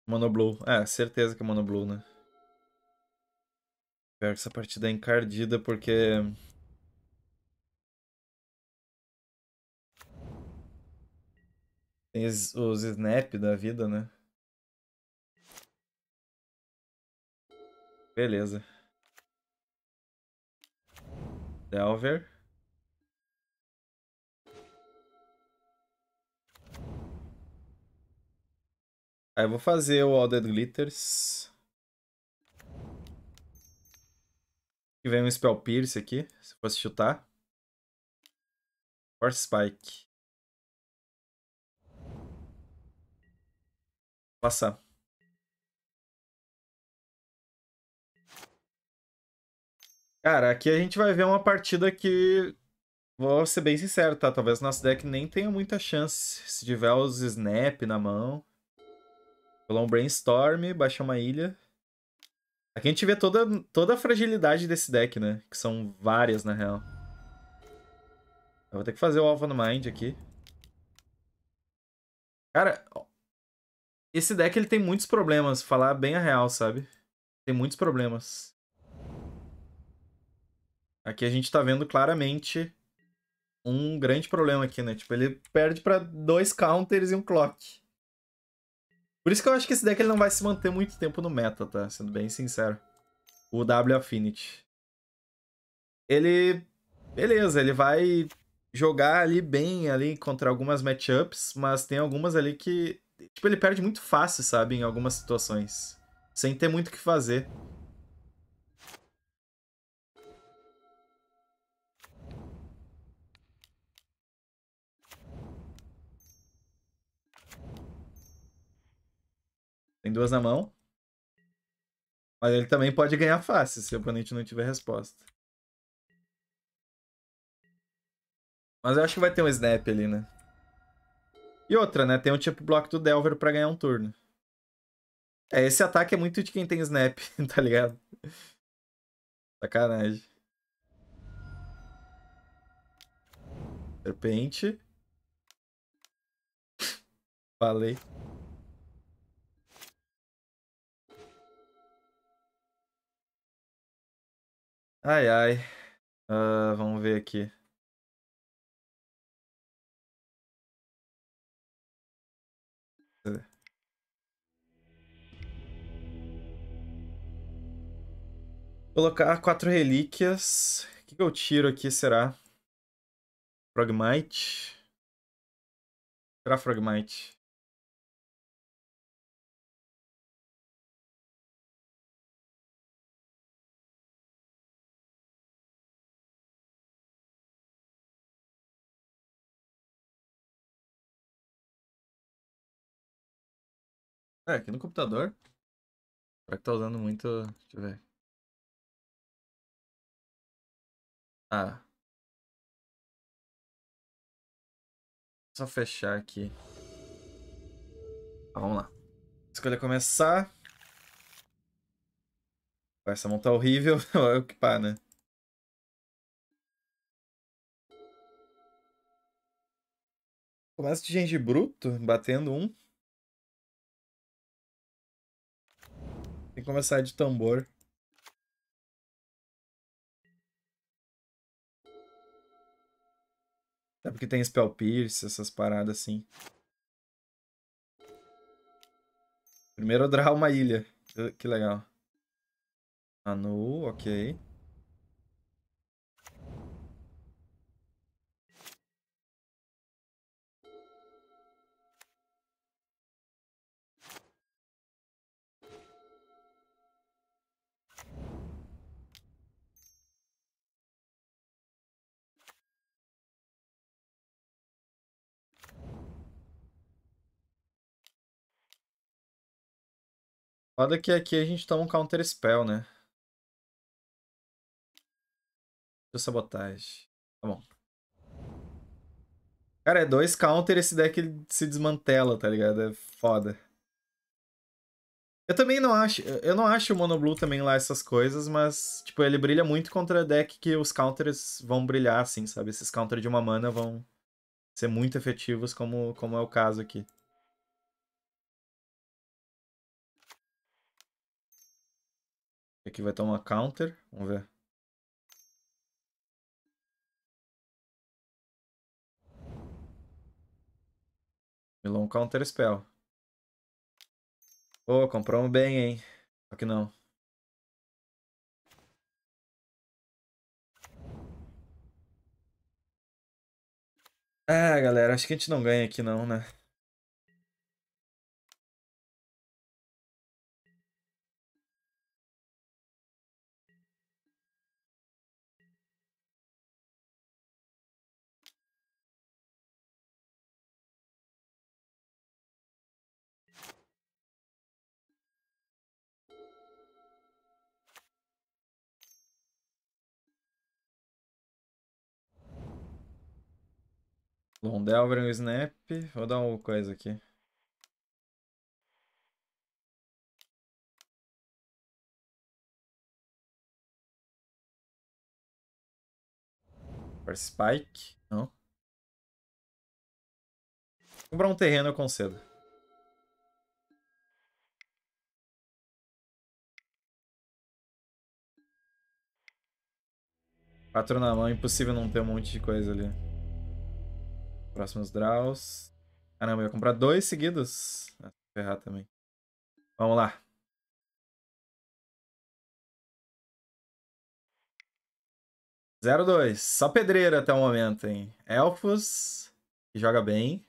Monoblue. é certeza que é Monoblue, né? Pior que essa partida é encardida porque. Tem os snap da vida, né? Beleza. Delver. Aí eu vou fazer o All Dead Glitters. vem um Spell Pierce aqui, se fosse chutar. Force Spike. Passar. Cara, aqui a gente vai ver uma partida que... Vou ser bem sincero, tá? Talvez nosso deck nem tenha muita chance. Se tiver os Snap na mão... Rolar um brainstorm, baixar uma ilha. Aqui a gente vê toda, toda a fragilidade desse deck, né? Que são várias, na real. Eu vou ter que fazer o Alpha no Mind aqui. Cara, esse deck ele tem muitos problemas, falar bem a real, sabe? Tem muitos problemas. Aqui a gente tá vendo claramente um grande problema aqui, né? Tipo, ele perde pra dois counters e um clock. Por isso que eu acho que esse deck ele não vai se manter muito tempo no meta, tá? Sendo bem sincero. O W Affinity. Ele... Beleza, ele vai jogar ali bem ali contra algumas matchups, mas tem algumas ali que... Tipo, ele perde muito fácil, sabe? Em algumas situações. Sem ter muito o que fazer. Tem duas na mão. Mas ele também pode ganhar fácil se o oponente não tiver resposta. Mas eu acho que vai ter um snap ali, né? E outra, né? Tem um tipo bloco do Delver para ganhar um turno. É, esse ataque é muito de quem tem snap, tá ligado? Sacanagem. Serpente. Falei. Ai, ai. Uh, vamos ver aqui. Colocar quatro relíquias. O que, eu tiro aqui, será? Frogmite. Será Frogmite. É, aqui no computador. Será que tá usando muito. Deixa eu ver. Ah. Só fechar aqui. Ah, vamos lá. Escolha começar. Essa mão tá horrível. Olha o que pá, né? Começa de gente bruto, batendo um. Tem que começar de tambor. É porque tem Spell Pierce, essas paradas assim. Primeiro eu draw uma ilha. Que legal. Anu, ok. Foda que aqui a gente toma um counter spell, né? De sabotagem. Tá bom. Cara, é dois counter esse deck se desmantela, tá ligado? É foda. Eu também não acho. Eu não acho o Mono Blue também lá essas coisas, mas, tipo, ele brilha muito contra deck que os counters vão brilhar, assim, sabe? Esses counters de uma mana vão ser muito efetivos, como, como é o caso aqui. Aqui vai tomar counter. Vamos ver. Milou um counter spell. Pô, oh, compramos bem, hein? Só que não. Ah, galera, acho que a gente não ganha aqui não, né? Bom, Delver um snap. Vou dar uma coisa aqui. Para Spike. Não. Comprar um terreno eu concedo. Quatro na mão, impossível não ter um monte de coisa ali. Próximos draws. Ah não, eu ia comprar dois seguidos. Ah, ferrar também. Vamos lá. Zero dois. Só pedreira até o momento, hein? Elfos, que joga bem.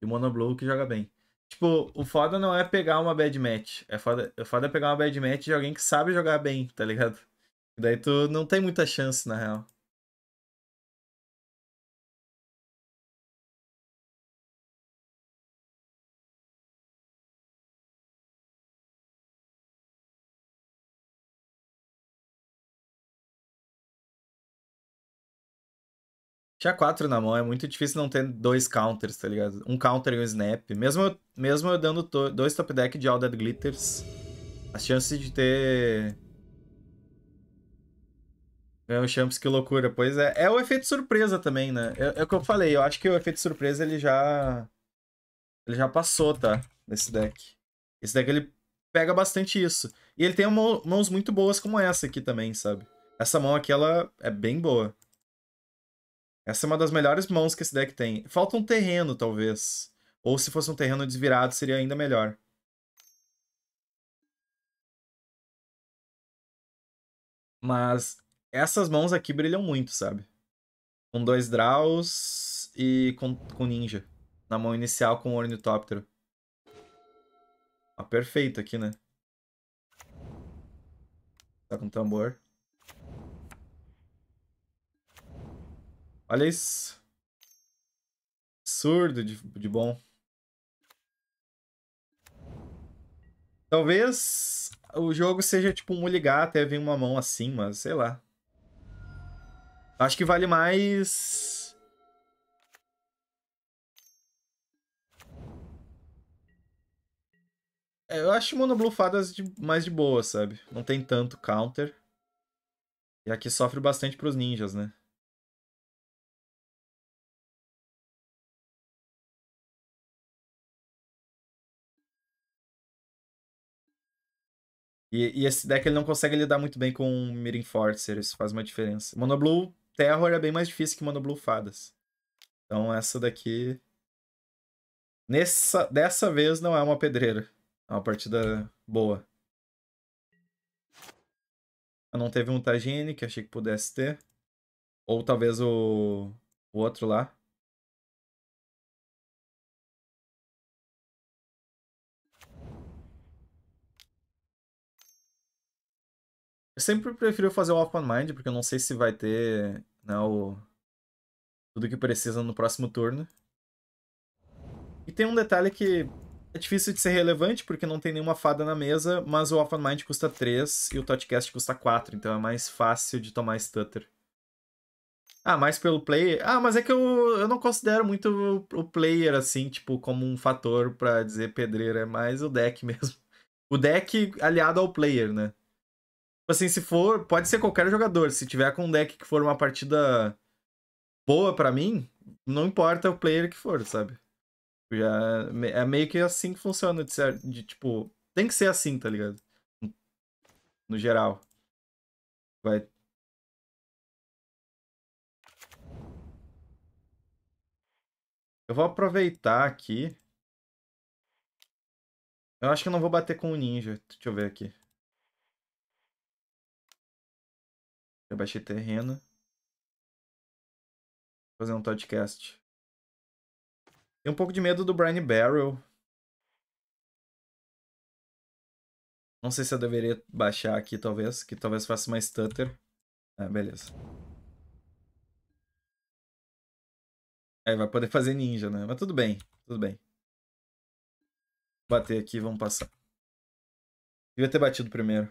E Monoblue, que joga bem. Tipo, o foda não é pegar uma bad match. É foda, o foda é pegar uma bad match de alguém que sabe jogar bem, tá ligado? Daí tu não tem muita chance, na real. Tinha quatro na mão, é muito difícil não ter dois counters, tá ligado? Um counter e um snap. Mesmo eu, mesmo eu dando to dois top deck de All Dead Glitters, as chances de ter... Ganhar é o Champs, que loucura. Pois é, é o efeito surpresa também, né? É, é o que eu falei, eu acho que o efeito surpresa ele já... Ele já passou, tá? Nesse deck. Esse deck ele pega bastante isso. E ele tem mãos muito boas como essa aqui também, sabe? Essa mão aqui, ela é bem boa. Essa é uma das melhores mãos que esse deck tem. Falta um terreno, talvez. Ou se fosse um terreno desvirado, seria ainda melhor. Mas essas mãos aqui brilham muito, sabe? Com dois draws e com, com ninja. Na mão inicial com o ornitóptero. Tá perfeito aqui, né? Tá com tambor. Olha isso. Absurdo de, de bom. Talvez o jogo seja tipo um ligar até vir uma mão assim, mas sei lá. Acho que vale mais... É, eu acho monoblufadas de, mais de boa, sabe? Não tem tanto counter. E aqui sofre bastante pros ninjas, né? E, e, esse deck ele não consegue lidar muito bem com um Forcer, isso faz uma diferença. Monoblue Terror é bem mais difícil que Monoblue Fadas. Então essa daqui... Nessa, dessa vez não é uma pedreira. É uma partida boa. Não teve um Tagine, que achei que pudesse ter. Ou talvez o, o outro lá. sempre prefiro fazer o Open Mind, porque eu não sei se vai ter né, o... tudo que precisa no próximo turno. E tem um detalhe que é difícil de ser relevante, porque não tem nenhuma fada na mesa, mas o Open Mind custa 3 e o Totcast custa 4, então é mais fácil de tomar Stutter. Ah, mais pelo player? Ah, mas é que eu, eu não considero muito o, player, assim, tipo, como um fator para dizer pedreira, é mais o deck mesmo. O deck aliado ao player, né? Tipo assim, se for, pode ser qualquer jogador. Se tiver com um deck que for uma partida boa para mim, não importa o player que for, sabe? Já é meio que assim que funciona, de, ser, de tipo, tem que ser assim, tá ligado? No geral. Vai. Eu vou aproveitar aqui. Eu acho que eu não vou bater com o ninja. Deixa eu ver aqui. Eu baixei terreno. Vou fazer um podcast. Tem um pouco de medo do Brian Barrel. Não sei se eu deveria baixar aqui, talvez, que talvez faça mais stutter. Ah, beleza. Aí vai poder fazer ninja, né? Mas tudo bem, tudo bem. bater aqui, vamos passar. Devia ter batido primeiro.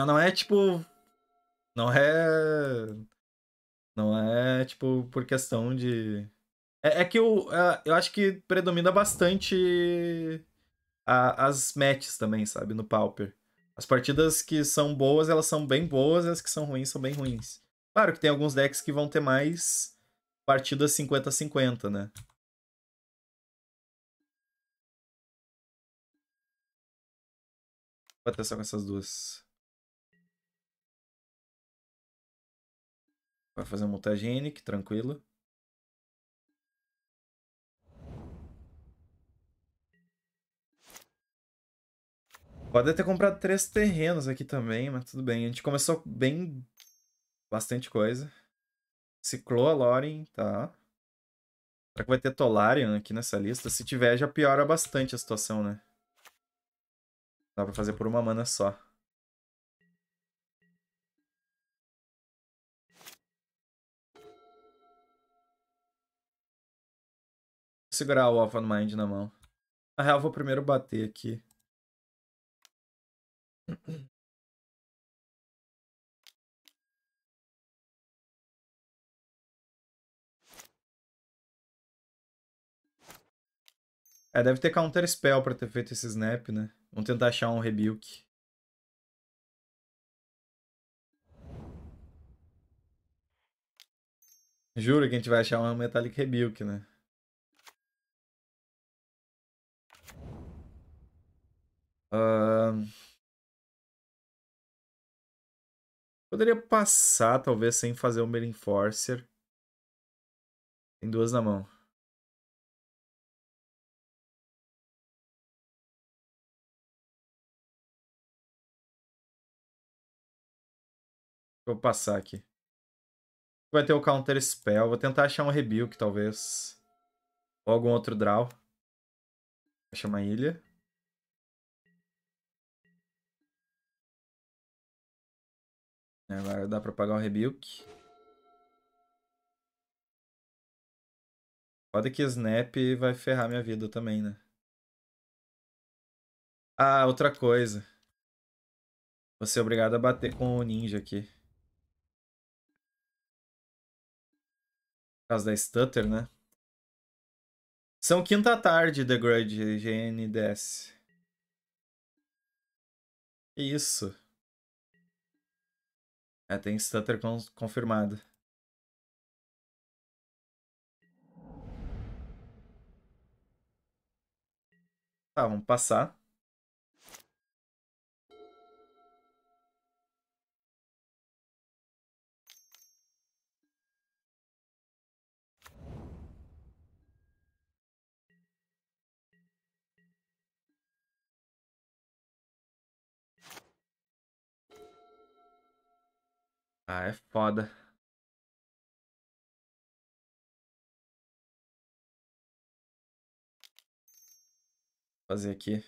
Mas não é tipo. Não é. Não é, tipo, por questão de. É, é que eu, é, eu acho que predomina bastante a, as matches também, sabe? No Pauper. As partidas que são boas, elas são bem boas, as que são ruins são bem ruins. Claro que tem alguns decks que vão ter mais partidas 50-50, né? Vou testar com essas duas. Vai fazer um mutagenic, tranquilo. Pode ter comprado três terrenos aqui também, mas tudo bem. A gente começou bem... Bastante coisa. Ciclou a Loren, tá. Será que vai ter Tolarian aqui nessa lista? Se tiver, já piora bastante a situação, né? Dá pra fazer por uma mana só. segurar o Alpha Mind na mão. Na real, vou primeiro bater aqui. É, deve ter Counter Spell pra ter feito esse snap, né? Vamos tentar achar um Rebuke. Juro que a gente vai achar um Metallic Rebuke, né? Uh... Poderia passar, talvez, sem fazer um Enforcer. Tem duas na mão. Vou passar aqui. Vai ter o Counter Spell. Vou tentar achar um Rebuke, talvez. Ou algum outro draw. Acha uma ilha. Né, agora dá pra pagar o rebuke. Foda que Snap vai ferrar minha vida também, né? Ah, outra coisa. Vou ser obrigado a bater com o ninja aqui. Por causa da Stutter, né? São quinta tarde, The Grudge, GNDS. Que isso? É, tem Stutter con confirmado. Tá, vamos passar. Ah, é foda. Fazer aqui.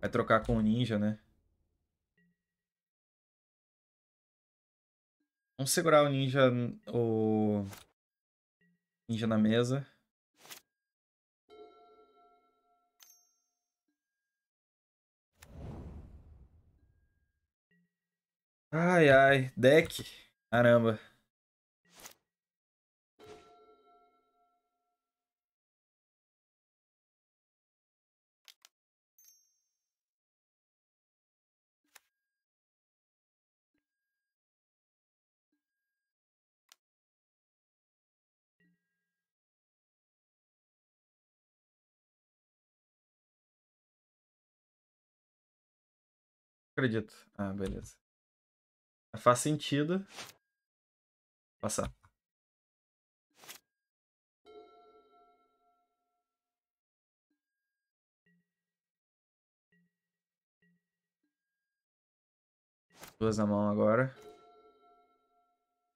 Vai trocar com o ninja, né? Vamos segurar o ninja o ninja na mesa. Ai, ai. Deck. Caramba. Acredito. Ah, beleza. Faz sentido. Passar. Duas na mão agora.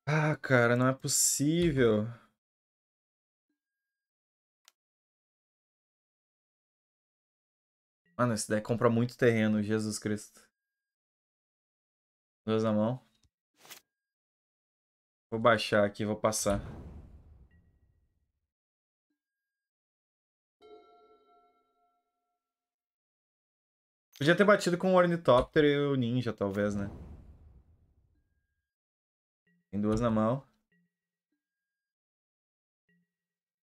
Ah, cara, não é possível. Mano, esse deck compra muito terreno, Jesus Cristo. Duas na mão. Vou baixar aqui, vou passar. Podia ter batido com o Ornithopter e o Ninja, talvez, né? Tem duas na mão.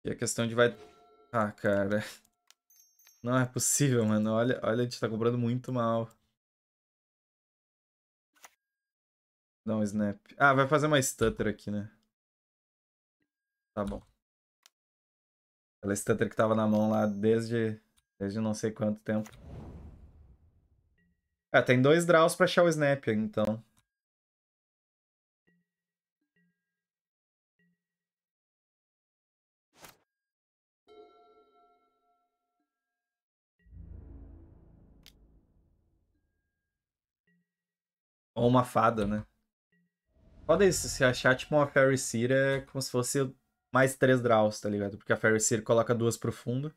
E a questão de vai... Ah, cara. Não é possível, mano. Olha, olha a gente tá comprando muito mal. Dá um snap. Ah, vai fazer uma stutter aqui, né? Tá bom. Aquela stutter que tava na mão lá desde, desde não sei quanto tempo. Ah, tem dois draws pra achar o snap, então. Ou uma fada, né? Foda isso, se achar tipo uma Fairy Seer é como se fosse mais três draws, tá ligado? Porque a Fairy Seer coloca duas pro fundo.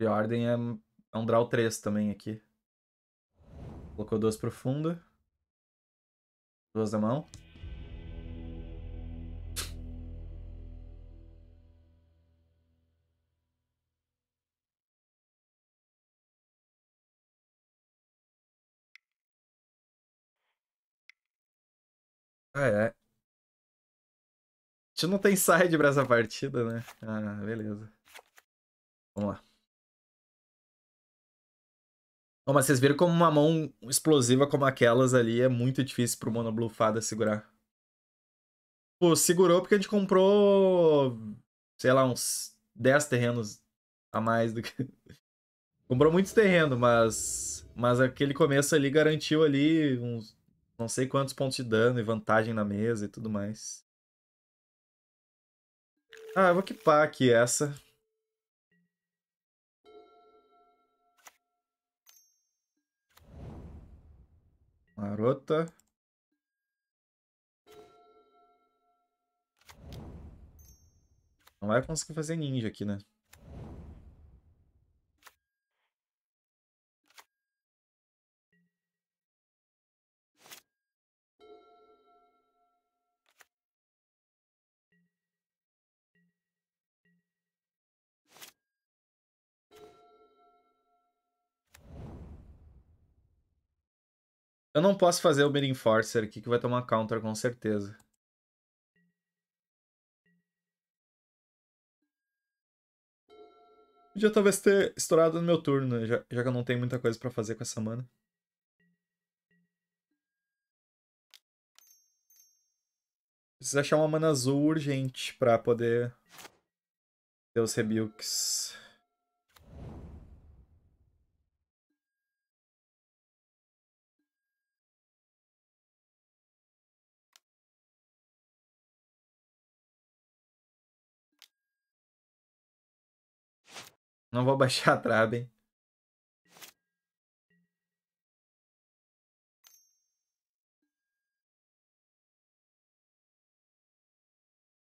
E a Ordem é, é um draw 3 também aqui. Colocou duas pro fundo. Duas da mão. Ah, A gente não tem side pra essa partida, né? Ah, beleza. Vamos lá. Oh, mas vocês viram como uma mão explosiva como aquelas ali é muito difícil pro Mono Blue segurar. Pô, segurou porque a gente comprou, sei lá, uns 10 terrenos a mais do que... comprou muitos terrenos, mas mas aquele começo ali garantiu ali uns não sei quantos pontos de dano e vantagem na mesa e tudo mais. Ah, eu vou equipar aqui essa. Marota. Não vai conseguir fazer ninja aqui, né? Eu não posso fazer o Mid Enforcer aqui que vai tomar counter com certeza. Podia talvez ter estourado no meu turno, já, já que eu não tenho muita coisa pra fazer com essa mana. Preciso achar uma mana azul urgente pra poder ter os rebukes. Não vou baixar a trave, hein?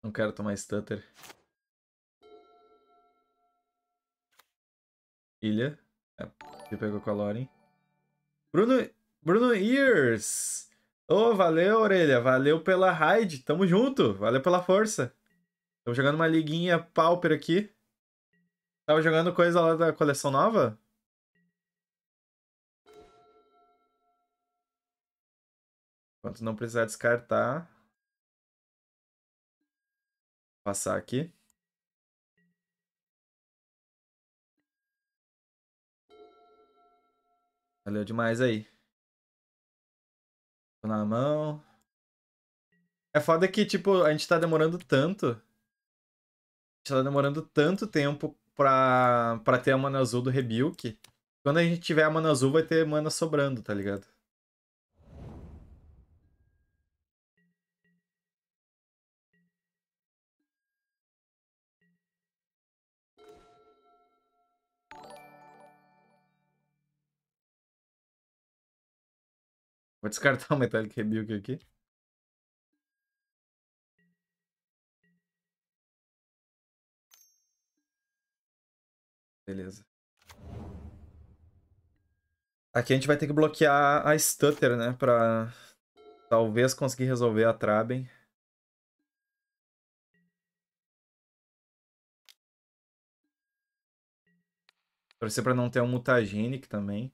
Não quero tomar stutter. Ilha. É, ele pegou com a Lauren. Bruno, Bruno Ears. Ô, oh, valeu, Orelha. Valeu pela raid. Tamo junto. Valeu pela força. Estamos jogando uma liguinha pauper aqui. Tava jogando coisa lá da coleção nova? Enquanto não precisar descartar. Passar aqui. Valeu demais aí. Tô na mão. É foda que, tipo, a gente tá demorando tanto. A gente tá demorando tanto tempo pra, pra ter a mana azul do Rebuke. Quando a gente tiver a mana azul, vai ter mana sobrando, tá ligado? Vou descartar o Metallic Rebuke aqui. Beleza. Aqui a gente vai ter que bloquear a Stutter, né? Pra talvez conseguir resolver a Traben. Torcer pra não ter um Mutagenic também.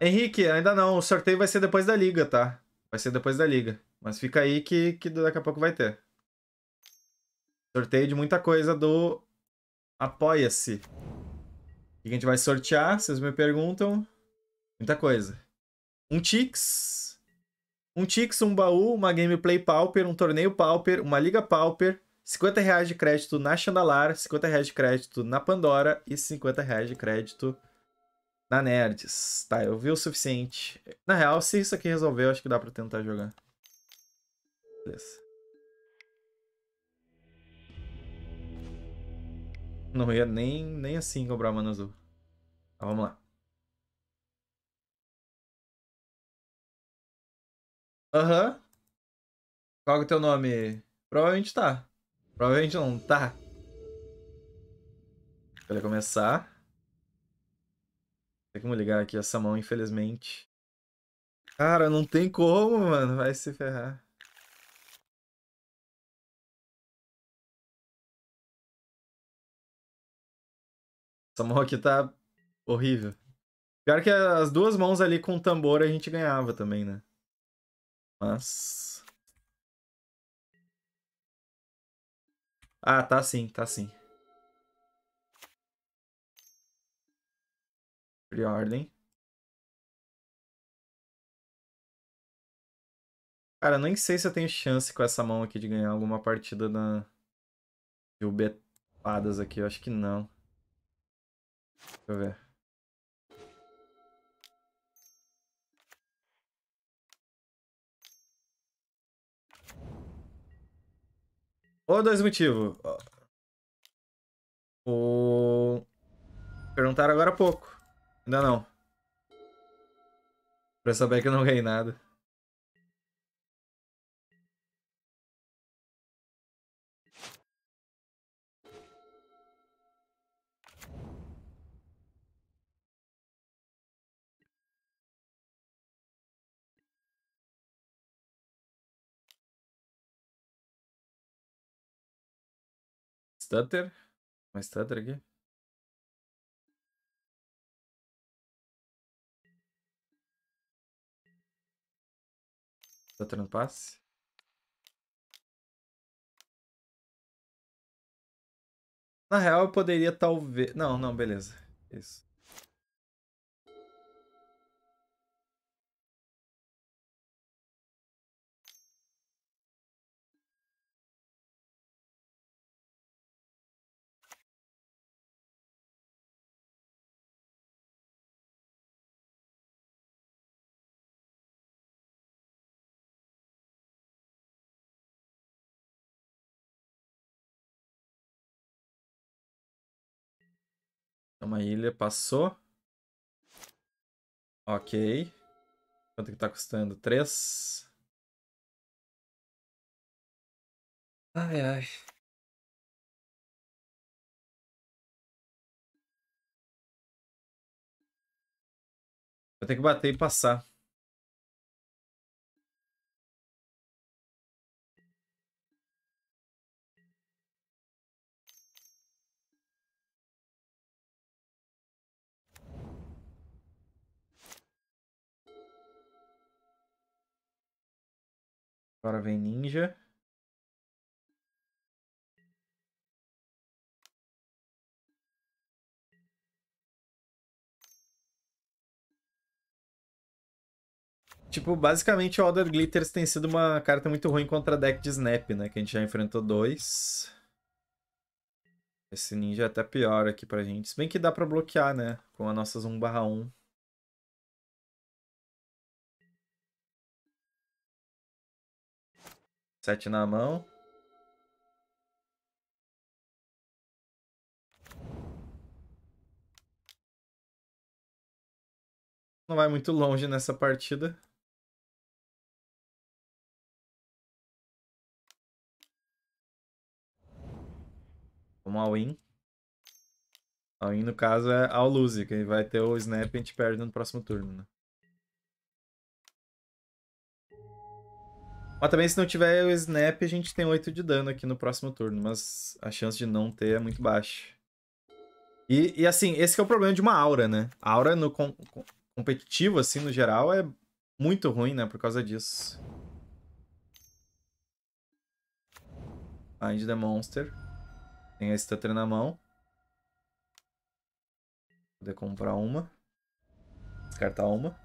Henrique, ainda não. O sorteio vai ser depois da liga, tá? Vai ser depois da liga. Mas fica aí que, que daqui a pouco vai ter. Sorteio de muita coisa do Apoia-se. O que a gente vai sortear? Vocês me perguntam. Muita coisa. Um Tix. Um Tix, um baú, uma gameplay Pauper, um torneio Pauper, uma liga Pauper, 50 reais de crédito na Chandalar, 50 reais de crédito na Pandora e 50 reais de crédito na Nerds. Tá, eu vi o suficiente. Na real, se isso aqui resolver, acho que dá pra tentar jogar. Não ia nem, nem assim comprar mana azul. Tá, vamos lá. Aham. Uhum. Qual é o teu nome? Provavelmente tá. Provavelmente não tá. Para começar. Tem como ligar aqui essa mão, infelizmente. Cara, não tem como, mano. Vai se ferrar. Essa mão aqui tá horrível. Pior que as duas mãos ali com o tambor a gente ganhava também, né? Mas... Ah, tá sim, tá sim. Preordem. Cara, nem sei se eu tenho chance com essa mão aqui de ganhar alguma partida na... De ubetadas aqui, eu acho que não. Deixa eu ver. Ou dois motivos. O... Perguntaram agora há pouco. Ainda não. Pra saber que eu não ganhei nada. stutter? My er stutter aqui? Stutter no passe? Na real, eu poderia talvez... Não, não, beleza. Isso. É uma ilha passou. Ok. Quanto que tá custando? 3. Ai, ai. Vou ter que bater e passar. Agora vem ninja. Tipo, basicamente o Elder Glitters tem sido uma carta muito ruim contra deck de Snap, né? Que a gente já enfrentou dois. Esse ninja é até pior aqui pra gente. Se bem que dá pra bloquear, né? Com a nossa 1 barra 1. Sete na mão. Não vai muito longe nessa partida. Vamos ao in. Ao in, no caso, é ao lose, que vai ter o snap e a gente perde no próximo turno, né? Mas também se não tiver o snap, a gente tem 8 de dano aqui no próximo turno, mas a chance de não ter é muito baixa. E, e assim, esse é o problema de uma aura, né? A aura no com, com, competitivo, assim, no geral, é muito ruim, né? Por causa disso. Find the Monster. Tem a Stutter na mão. poder comprar uma. Descartar uma.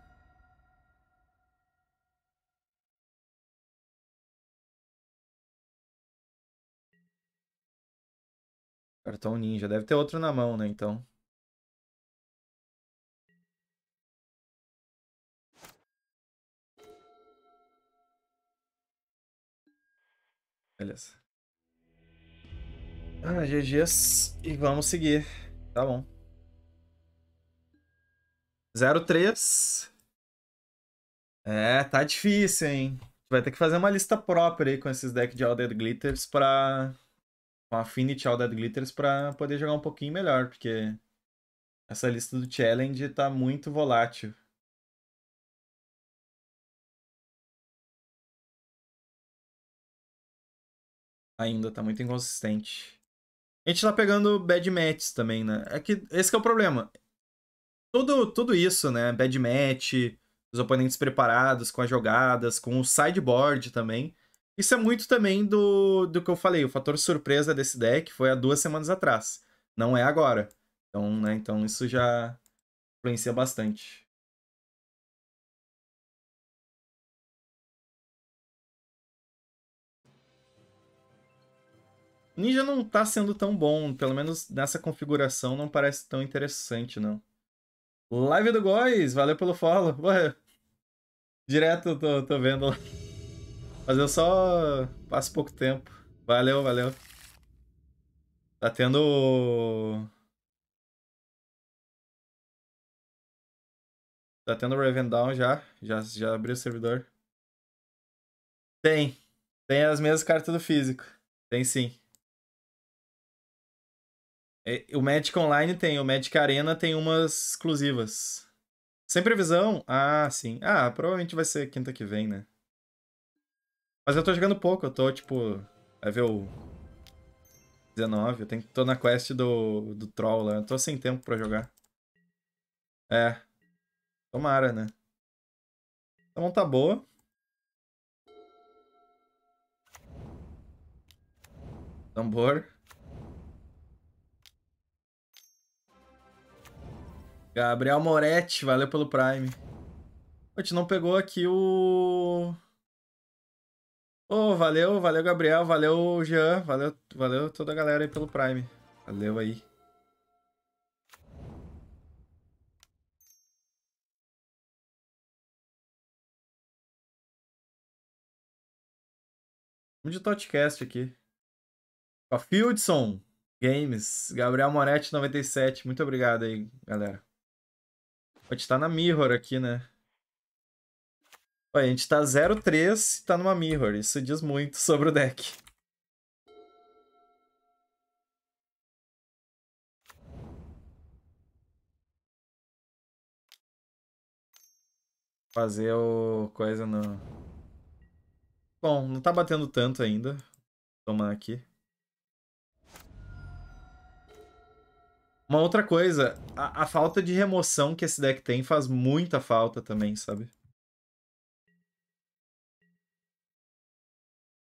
Cartão ninja. Deve ter outro na mão, né? Então. Beleza. Ah, GG's. E vamos seguir. Tá bom. 03. É, tá difícil, hein? Vai ter que fazer uma lista própria aí com esses decks de Elder Glitters pra com Affinity All Dead Glitters para poder jogar um pouquinho melhor, porque essa lista do challenge tá muito volátil. Ainda tá muito inconsistente. A gente tá pegando bad matches também, né? É que esse que é o problema. Tudo, tudo isso, né? Bad match, os oponentes preparados com as jogadas, com o sideboard também isso é muito também do, do que eu falei, o fator surpresa desse deck foi há duas semanas atrás, não é agora. Então, né, então isso já influencia bastante. Ninja não tá sendo tão bom, pelo menos nessa configuração não parece tão interessante, não. Live do Góis, valeu pelo follow. Ué, direto tô, tô vendo lá. Mas eu só passo pouco tempo. Valeu, valeu. Tá tendo. Tá tendo Raven Down já. Já, já abriu o servidor. Tem. Tem as mesmas cartas do físico. Tem sim. É, o Magic Online tem, o Magic Arena tem umas exclusivas. Sem previsão? Ah, sim. Ah, provavelmente vai ser quinta que vem, né? Mas eu tô jogando pouco, eu tô, tipo, level 19. Eu tenho, tô na quest do, do Troll lá. Eu tô sem tempo pra jogar. É. Tomara, né? Então tá boa. Tambor. Gabriel Moretti, valeu pelo Prime. A gente não pegou aqui o... Oh, valeu, valeu, Gabriel, valeu, Jean, valeu, valeu toda a galera aí pelo Prime. Valeu aí. Vamos de podcast aqui. A Fieldson Games, Gabriel Moretti 97, muito obrigado aí, galera. Pode estar na Mirror aqui, né? a gente tá 0-3 e tá numa Mirror. Isso diz muito sobre o deck. Fazer o... coisa no... Bom, não tá batendo tanto ainda. Toma aqui. Uma outra coisa, a, a, falta de remoção que esse deck tem faz muita falta também, sabe?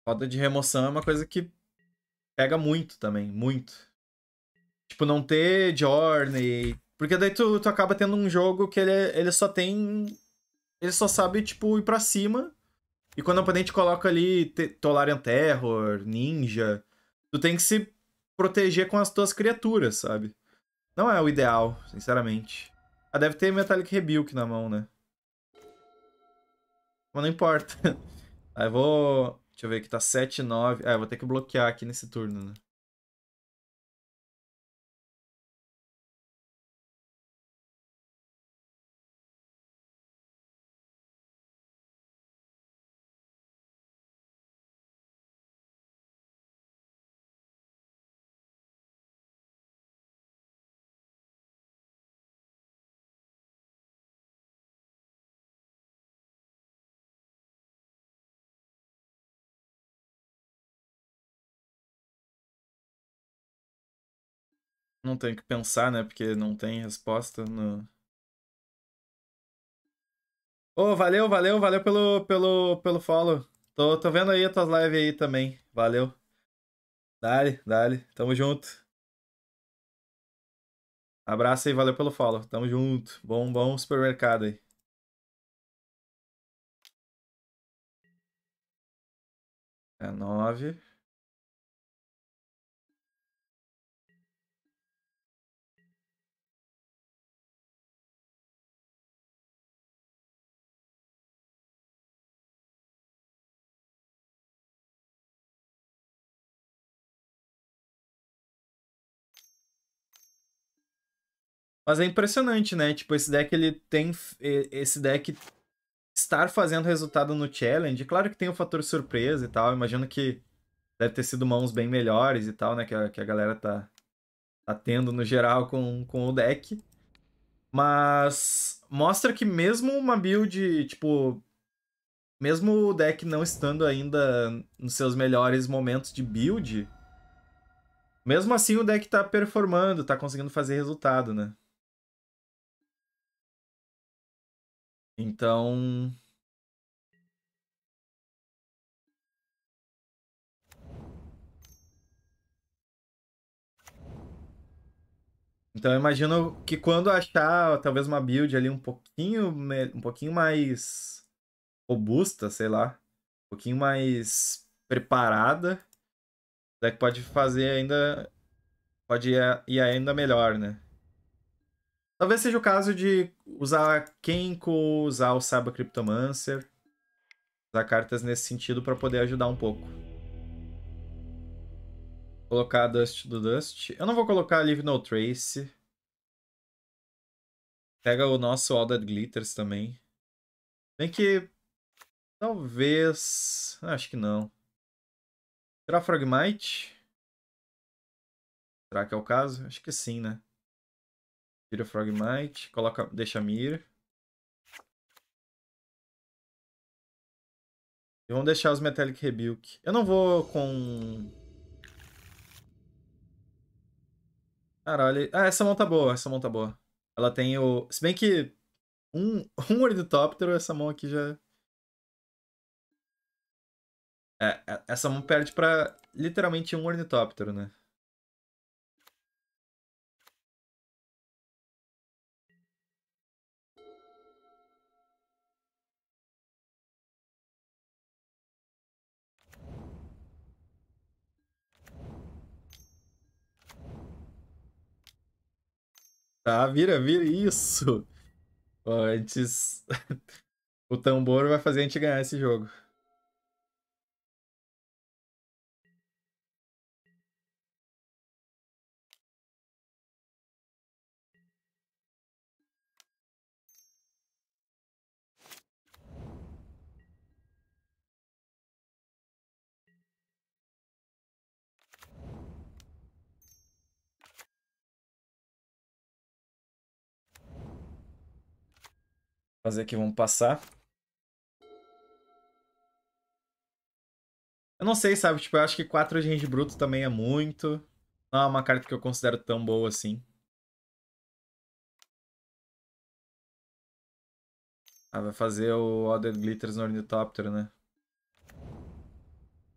Roda de remoção é uma coisa que pega muito também, muito. Tipo, não ter Journey. Porque daí tu, tu acaba tendo um jogo que ele, ele só tem. Ele só sabe, tipo, ir pra cima. E quando o oponente coloca ali Tolarian Terror, Ninja, tu tem que se proteger com as tuas criaturas, sabe? Não é o ideal, sinceramente. Ah, deve ter Metallic Rebuke na mão, né? Mas não importa. Aí ah, vou Deixa eu ver aqui, tá 7, 9. Ah, eu vou ter que bloquear aqui nesse turno, né? Não tem que pensar, né? Porque não tem resposta no. Ô, oh, valeu, valeu, valeu pelo, pelo, pelo follow. Tô, tô vendo aí as tuas lives aí também. Valeu. Dale, dale. Tamo junto. Abraço aí, valeu pelo follow. Tamo junto. Bom, bom supermercado aí. É nove. Mas é impressionante, né? Tipo, esse deck ele tem. Esse deck estar fazendo resultado no challenge. Claro que tem o fator surpresa e tal. Imagino que deve ter sido mãos bem melhores e tal, né? Que a, que a galera tá, tá tendo no geral com, com o deck. Mas mostra que mesmo uma build, tipo. Mesmo o deck não estando ainda nos seus melhores momentos de build. Mesmo assim o deck tá performando, tá conseguindo fazer resultado, né? Então. Então eu imagino que quando achar talvez uma build ali um pouquinho, um pouquinho mais robusta, sei lá, um pouquinho mais preparada, é que pode fazer ainda pode ir ainda melhor, né? Talvez seja o caso de usar Kenko, usar o Saiba Cryptomancer. Usar cartas nesse sentido para poder ajudar um pouco. Colocar Dust do Dust. Eu não vou colocar Live No Trace. Pega o nosso All That Glitters também. Bem que... Talvez... Ah, acho que não. Será Frogmite? Será que é o caso? Acho que sim, né? o Frogmite, coloca, deixa Mir. E vamos deixar os Metallic Rebuke. Eu não vou com... Caralho. Ah, essa mão tá boa, essa mão tá boa. Ela tem o... Se bem que um, um ornitóptero, essa mão aqui já... É, é, essa mão perde pra literalmente um ornitóptero, né? Tá, vira, vira, isso! Antes. o tambor vai fazer a gente ganhar esse jogo. fazer aqui, vamos passar. Eu não sei, sabe? Tipo, eu acho que 4 de range bruto também é muito. Não é uma carta que eu considero tão boa assim. Ah, vai fazer o Other Glitters no Ornithopter, né?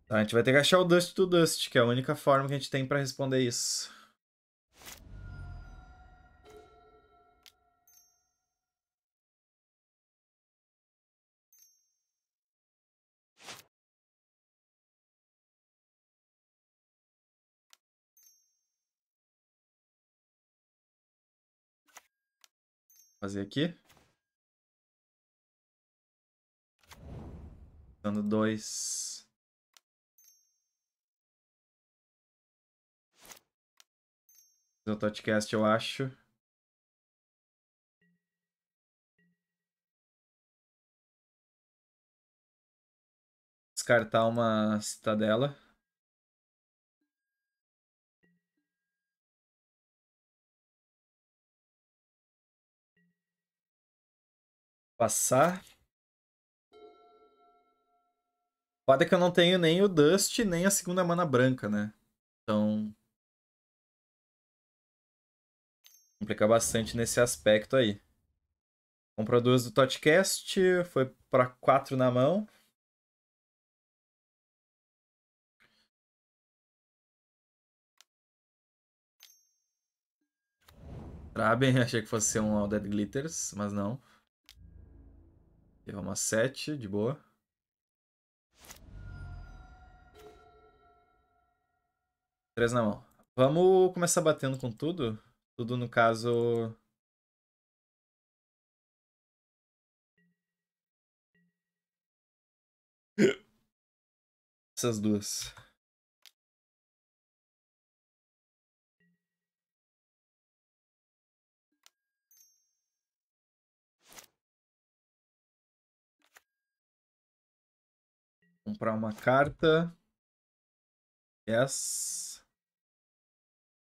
Tá, a gente vai ter que achar o Dust to Dust, que é a única forma que a gente tem pra responder isso. Fazer aqui. Dando dois. Fazer o Totcast, eu acho. Descartar uma citadela. Passar. Foda que eu não tenho nem o Dust, nem a segunda mana branca, né? Então... Complica bastante nesse aspecto aí. Comprou duas do Totcast, foi para quatro na mão. Traben, achei que fosse ser um All Dead Glitters, mas não. Vamos uma 7, de boa. Três na mão. Vamos começar batendo com tudo? Tudo, no caso... Essas duas. Comprar uma carta. Yes.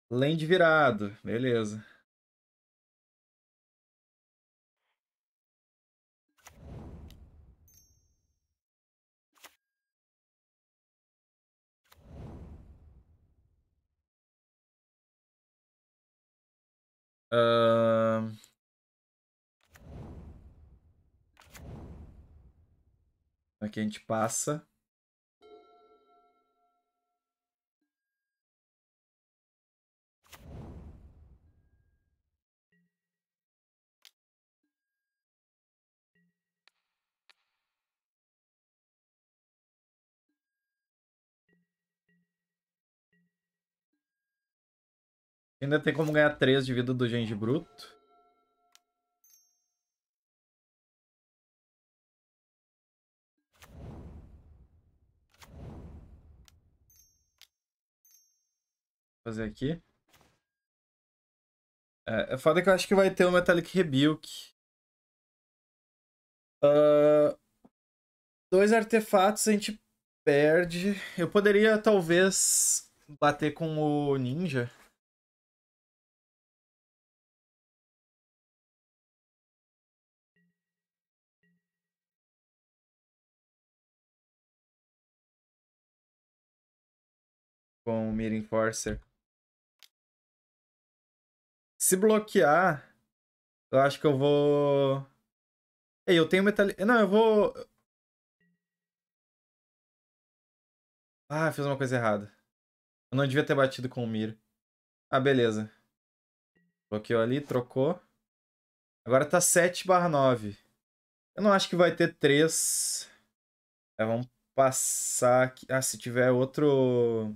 Land virado. Beleza. Uh... Aqui é a gente passa. Ainda tem como ganhar 3 de vida do Genji Bruto. fazer aqui. É, é foda que eu acho que vai ter o Metallic Rebuke. Uh, dois artefatos a gente perde. Eu poderia, talvez, bater com o Ninja. com o Mirror Enforcer. Se bloquear, eu acho que eu vou... Ei, eu tenho metal... Não, eu vou... Ah, fiz uma coisa errada. Eu não devia ter batido com o Mira. Ah, beleza. Bloqueou ali, trocou. Agora tá 7 barra 9. Eu não acho que vai ter 3. É, vamos passar aqui. Ah, se tiver outro...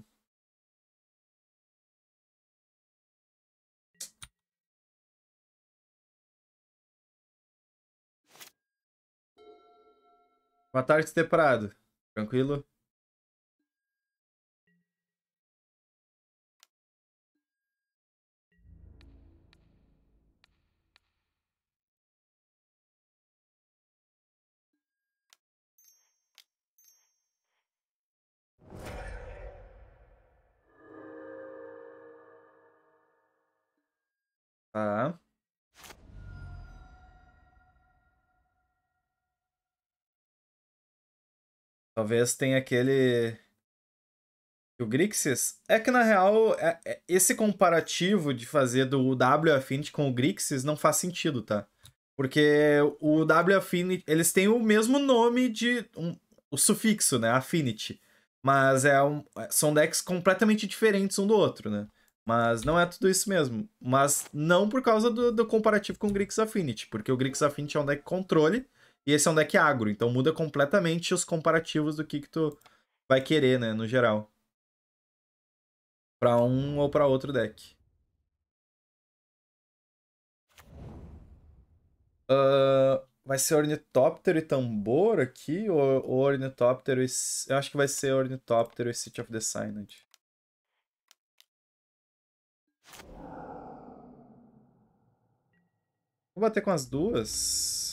Boa tarde, Steprado. Tranquilo? Tá. Talvez tenha aquele. O Grixis. É que na real, é, é, esse comparativo de fazer do W Affinity com o Grixis não faz sentido, tá? Porque o W Affinity. Eles têm o mesmo nome de. Um, o sufixo, né? Affinity. Mas é um, é, são decks completamente diferentes um do outro, né? Mas não é tudo isso mesmo. Mas não por causa do, do comparativo com o Grixis Affinity, porque o Grixis Affinity é um deck controle e esse é um deck agro, então muda completamente os comparativos do que, que tu vai querer, né, no geral. Pra um ou pra outro deck. Uh, vai ser Ornitóptero e Tambor aqui? Ou, ou Ornitóptero e... Eu acho que vai ser Ornitóptero e City of the Signed. Vou bater com as duas.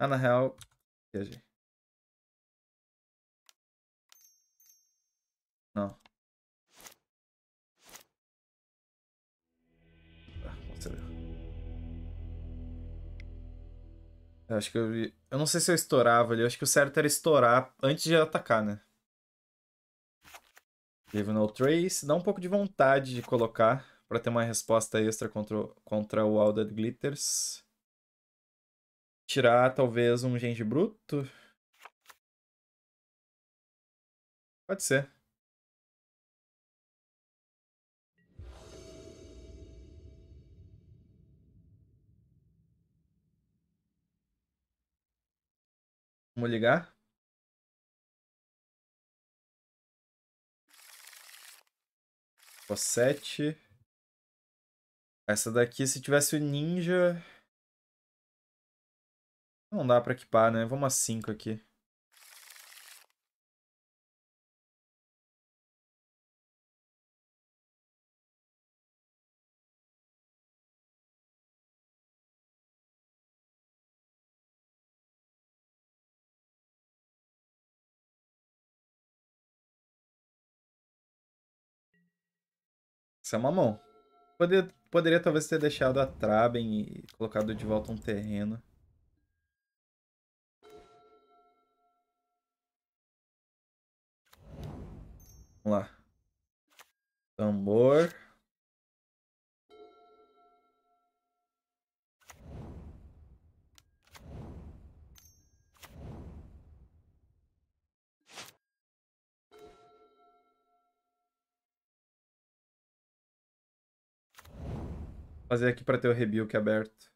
Ah, na real, viajei. Não. Ah, Eu acho que eu vi... Eu não sei se eu estourava ali. Eu acho que o certo era estourar antes de atacar, né? Teve no Trace. Dá um pouco de vontade de colocar para ter uma resposta extra contra, contra o Alded Glitters. Tirar talvez um Genji Bruto. Pode ser. Vamos ligar? Sete. Essa daqui, se tivesse o ninja. Não dá pra equipar, né? Vamos a 5 aqui. Essa é uma mão. poderia talvez ter deixado a Traben e colocado de volta um terreno. Vamos lá. Tambor. fazer aqui para ter o rebuke aberto.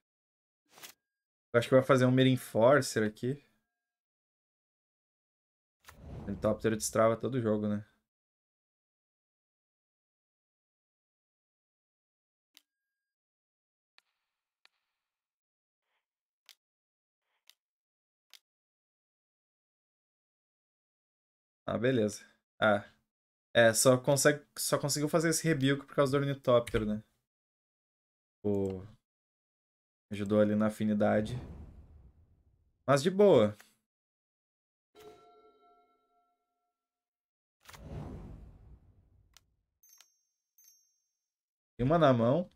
Eu acho que vai fazer um Mir Enforcer aqui. Helicóptero destrava todo o jogo, né? Ah, beleza. Ah. É, só, consegue, só conseguiu fazer esse rebuild por causa do ornitóptero, né? O... Tipo, ajudou ali na afinidade. Mas de boa. E uma na mão.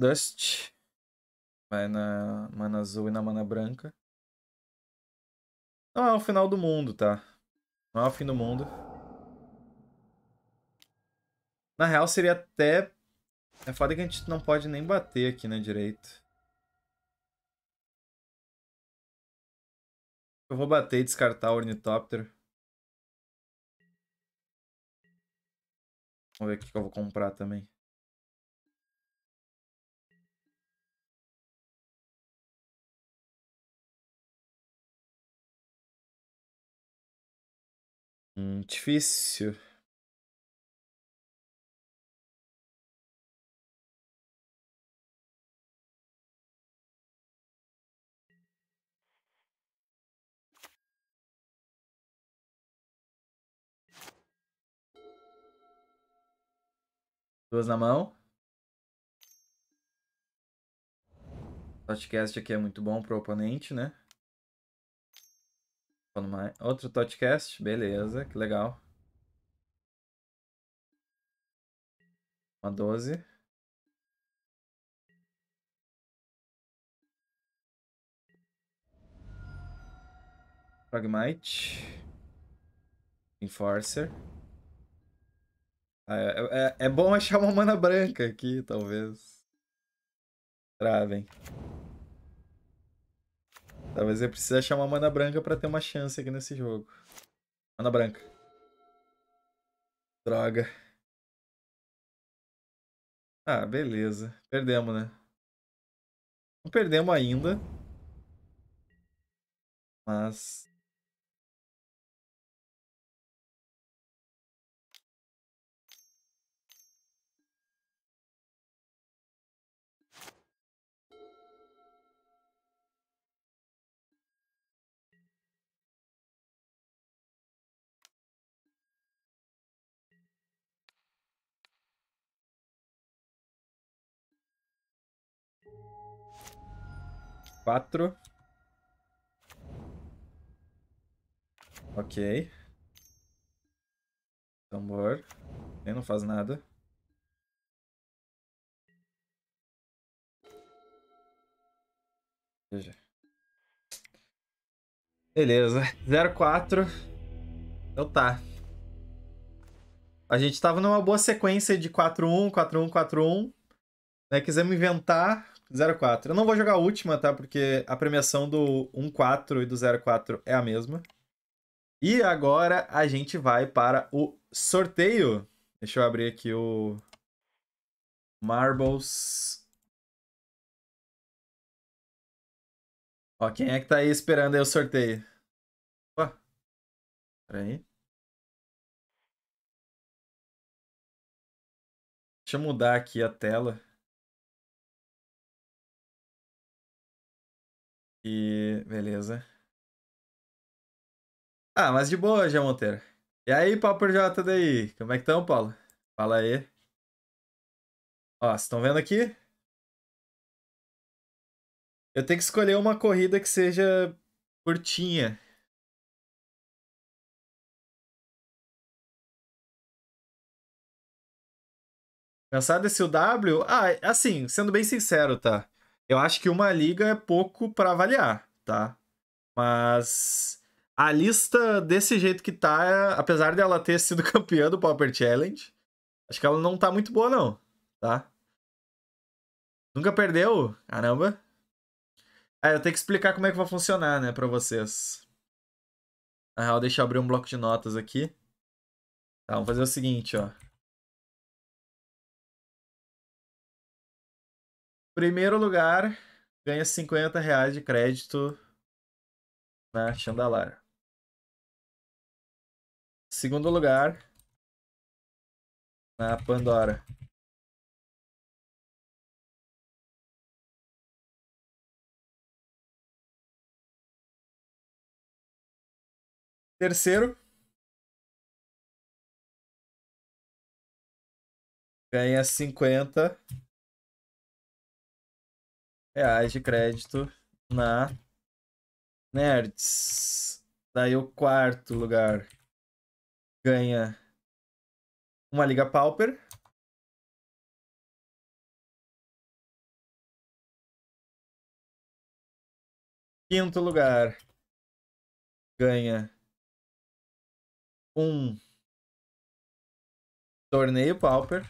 Dust. Vai na mana azul e na mana branca. Não é o final do mundo, tá? Não é o fim do mundo. Na real, seria até... É foda que a gente não pode nem bater aqui na né, direita. Eu vou bater e descartar o Ornitóptero. Vamos ver o que eu vou comprar também. Hum, difícil. Duas na mão. O podcast aqui é muito bom pro oponente, né? Outro podcast, beleza, que legal. Uma 12. Pragmite. Enforcer. Ah, é, é, é bom achar uma mana branca aqui, talvez. Travem. Talvez eu precise achar uma mana branca pra ter uma chance aqui nesse jogo. Mana branca. Droga. Ah, beleza. Perdemos, né? Não perdemos ainda. Mas Quatro. Ok. Tambor. Ele não faz nada. beleza, Beleza. 04. Então tá. A gente tava numa boa sequência de 4-1, 4-1, 4-1. Né? Quisemos inventar 04. Eu não vou jogar a última, tá? Porque a premiação do 14 e do 04 é a mesma. E agora a gente vai para o sorteio. Deixa eu abrir aqui o Marbles. Ó, quem é que tá aí esperando aí o sorteio? Opa. Pera aí. Deixa eu mudar aqui a tela. E beleza. Ah, mas de boa, Jean Monteiro. E aí, Papo J daí? Como é que estão, Paulo? Fala aí. Ó, vocês estão vendo aqui? Eu tenho que escolher uma corrida que seja curtinha. Pensar desse W? Ah, assim, sendo bem sincero, tá? Eu acho que uma liga é pouco para avaliar, tá? Mas a lista desse jeito que tá, apesar dela ter sido campeã do Power Challenge, acho que ela não tá muito boa não, tá? Nunca perdeu? Caramba. É, eu tenho que explicar como é que vai funcionar, né, pra vocês. Na real, deixa eu abrir um bloco de notas aqui. Tá, vamos fazer o seguinte, ó. Primeiro lugar, ganha 50 reais de crédito na Chandalara. Segundo lugar, na Pandora. Terceiro, ganha 50 reais de crédito na Nerds. Daí o quarto lugar ganha uma Liga Pauper. Quinto lugar ganha um torneio Pauper.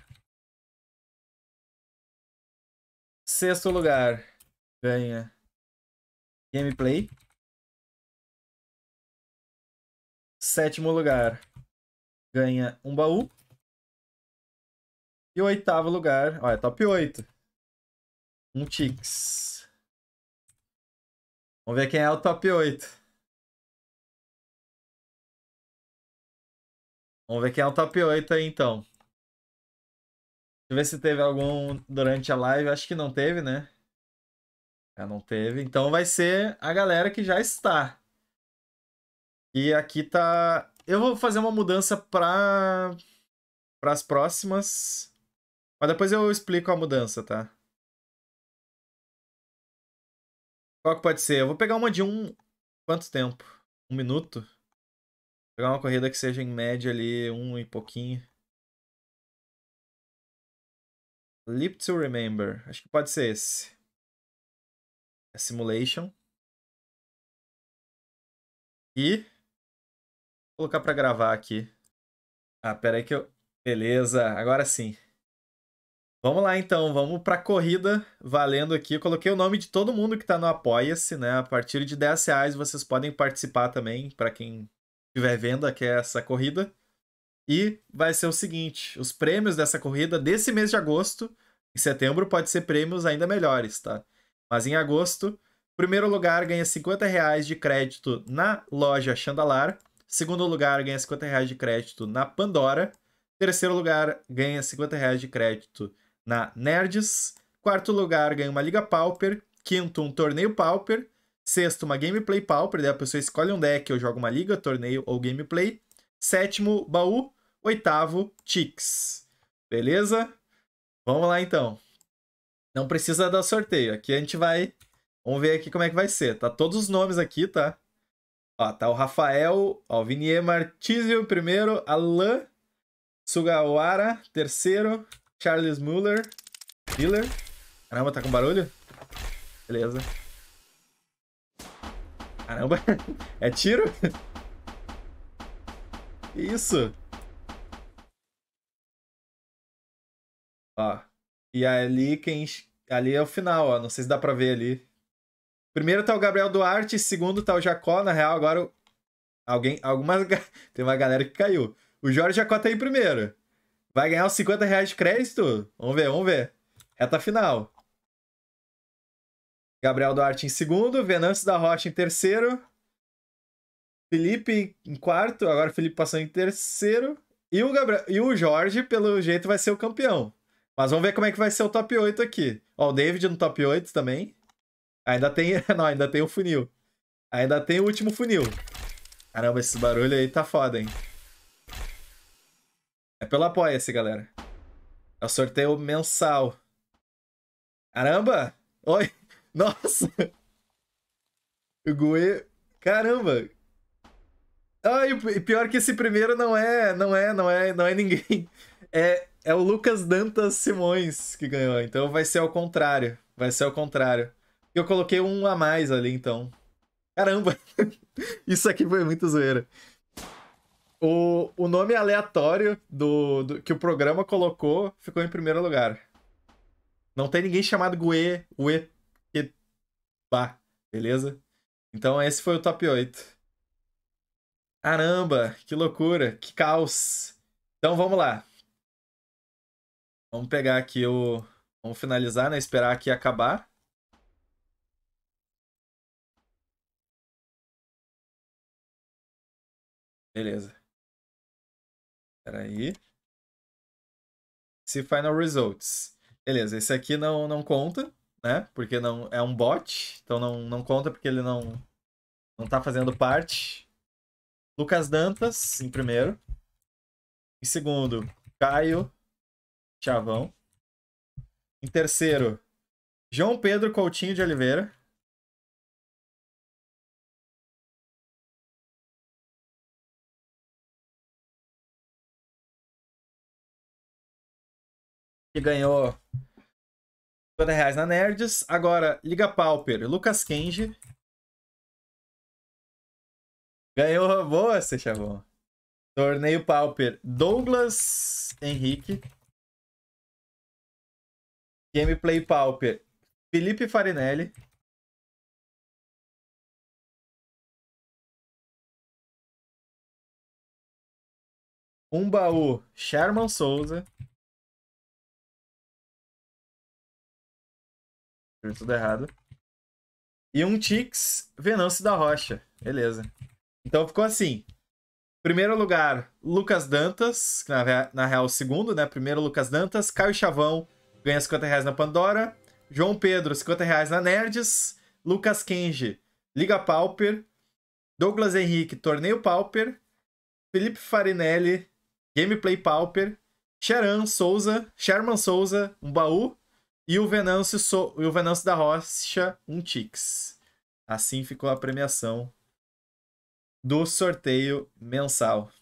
Sexto lugar ganha gameplay. Sétimo lugar ganha um baú. E o oitavo lugar, olha, top 8. Um Tix. Vamos ver quem é o top 8. Vamos ver quem é o top 8 aí então. Deixa eu ver se teve algum durante a live. Acho que não teve, né? Já não teve. Então vai ser a galera que já está. E aqui tá. Eu vou fazer uma mudança para as próximas. Mas depois eu explico a mudança, tá? Qual que pode ser? Eu vou pegar uma de um. Quanto tempo? Um minuto? Vou pegar uma corrida que seja em média ali, um e pouquinho. Leap to Remember. Acho que pode ser esse. É simulation. E vou colocar para gravar aqui. Ah, pera aí que eu beleza, agora sim. Vamos lá então, vamos para corrida valendo aqui. Eu coloquei o nome de todo mundo que está no Apoia-se, né? A partir de 10 reais vocês podem participar também, para quem estiver vendo aqui essa corrida. E vai ser o seguinte: os prêmios dessa corrida desse mês de agosto, em setembro, pode ser prêmios ainda melhores, tá? Mas em agosto, primeiro lugar ganha 50 reais de crédito na loja Chandalar. Segundo lugar ganha 50 reais de crédito na Pandora. Terceiro lugar ganha 50 reais de crédito na Nerds. Quarto lugar ganha uma Liga Pauper. Quinto, um torneio Pauper. Sexto, uma Gameplay Pauper. Daí a pessoa escolhe um deck, eu jogo uma Liga, torneio ou Gameplay. Sétimo, baú. Oitavo, Tix. Beleza? Vamos lá então. Não precisa dar sorteio. Aqui a gente vai. Vamos ver aqui como é que vai ser. Tá todos os nomes aqui, tá? Ó, tá o Rafael, ó, o Vinier Martizio primeiro, Alain Sugawara terceiro, Charles Muller, Miller. Caramba, tá com barulho? Beleza. Caramba, é tiro? Que isso? Ó, e ali quem, Ali é o final, ó. Não sei se dá pra ver ali. Primeiro tá o Gabriel Duarte, segundo tá o Jacó. Na real, agora alguém. Algumas. Tem uma galera que caiu. O Jorge Jacó tá aí primeiro. Vai ganhar os 50 reais de crédito? Vamos ver, vamos ver. Reta final. Gabriel Duarte em segundo, Venâncio da Rocha em terceiro. Felipe em quarto, agora o Felipe passou em terceiro. E o, Gabriel, e o Jorge, pelo jeito, vai ser o campeão. Mas vamos ver como é que vai ser o top 8 aqui. Ó, o David no top 8 também. Ainda tem... Não, ainda tem o funil. Ainda tem o último funil. Caramba, esse barulho aí tá foda, hein? É pelo Apoia-se, galera. É o sorteio mensal. Caramba! Oi! Nossa! O Gue... Caramba! Ai pior que esse primeiro não é... Não é, não é, não é ninguém. É é o Lucas Dantas Simões que ganhou. Então vai ser ao contrário. Vai ser ao contrário. Eu coloquei um a mais ali, então. Caramba! Isso aqui foi muito zoeira. O, o nome aleatório do, do, que o programa colocou ficou em primeiro lugar. Não tem ninguém chamado Gue, Gue, que, bah, beleza? Então esse foi o top 8. Caramba, que loucura, que caos. Então vamos lá. Vamos pegar aqui o. Vamos finalizar, né? Esperar aqui acabar. Beleza. Espera aí. Se final results. Beleza, esse aqui não, não conta, né? Porque não é um bot, então não, não conta porque ele não não tá fazendo parte. Lucas Dantas em primeiro. Em segundo, Caio Chavão. Em terceiro, João Pedro Coutinho de Oliveira. Que ganhou 50 reais na Nerds. Agora, Liga Pauper, Lucas Kenji. Ganhou boa, Chavão. Torneio Pauper, Douglas Henrique. Gameplay Pauper. Felipe Farinelli. Um baú, Sherman Souza. tudo errado. E um Tix, Venâncio da Rocha. Beleza. Então ficou assim. Primeiro lugar, Lucas Dantas, na, na real segundo, né? Primeiro Lucas Dantas, Caio Chavão, ganha 50 reais na Pandora. João Pedro, 50 reais na Nerds. Lucas Kenji, Liga Pauper. Douglas Henrique, Torneio Pauper. Felipe Farinelli, Gameplay Pauper. Sharon Souza, Sherman Souza, um baú. E o Venâncio, so e o Venâncio da Rocha, um Tix. Assim ficou a premiação do sorteio mensal.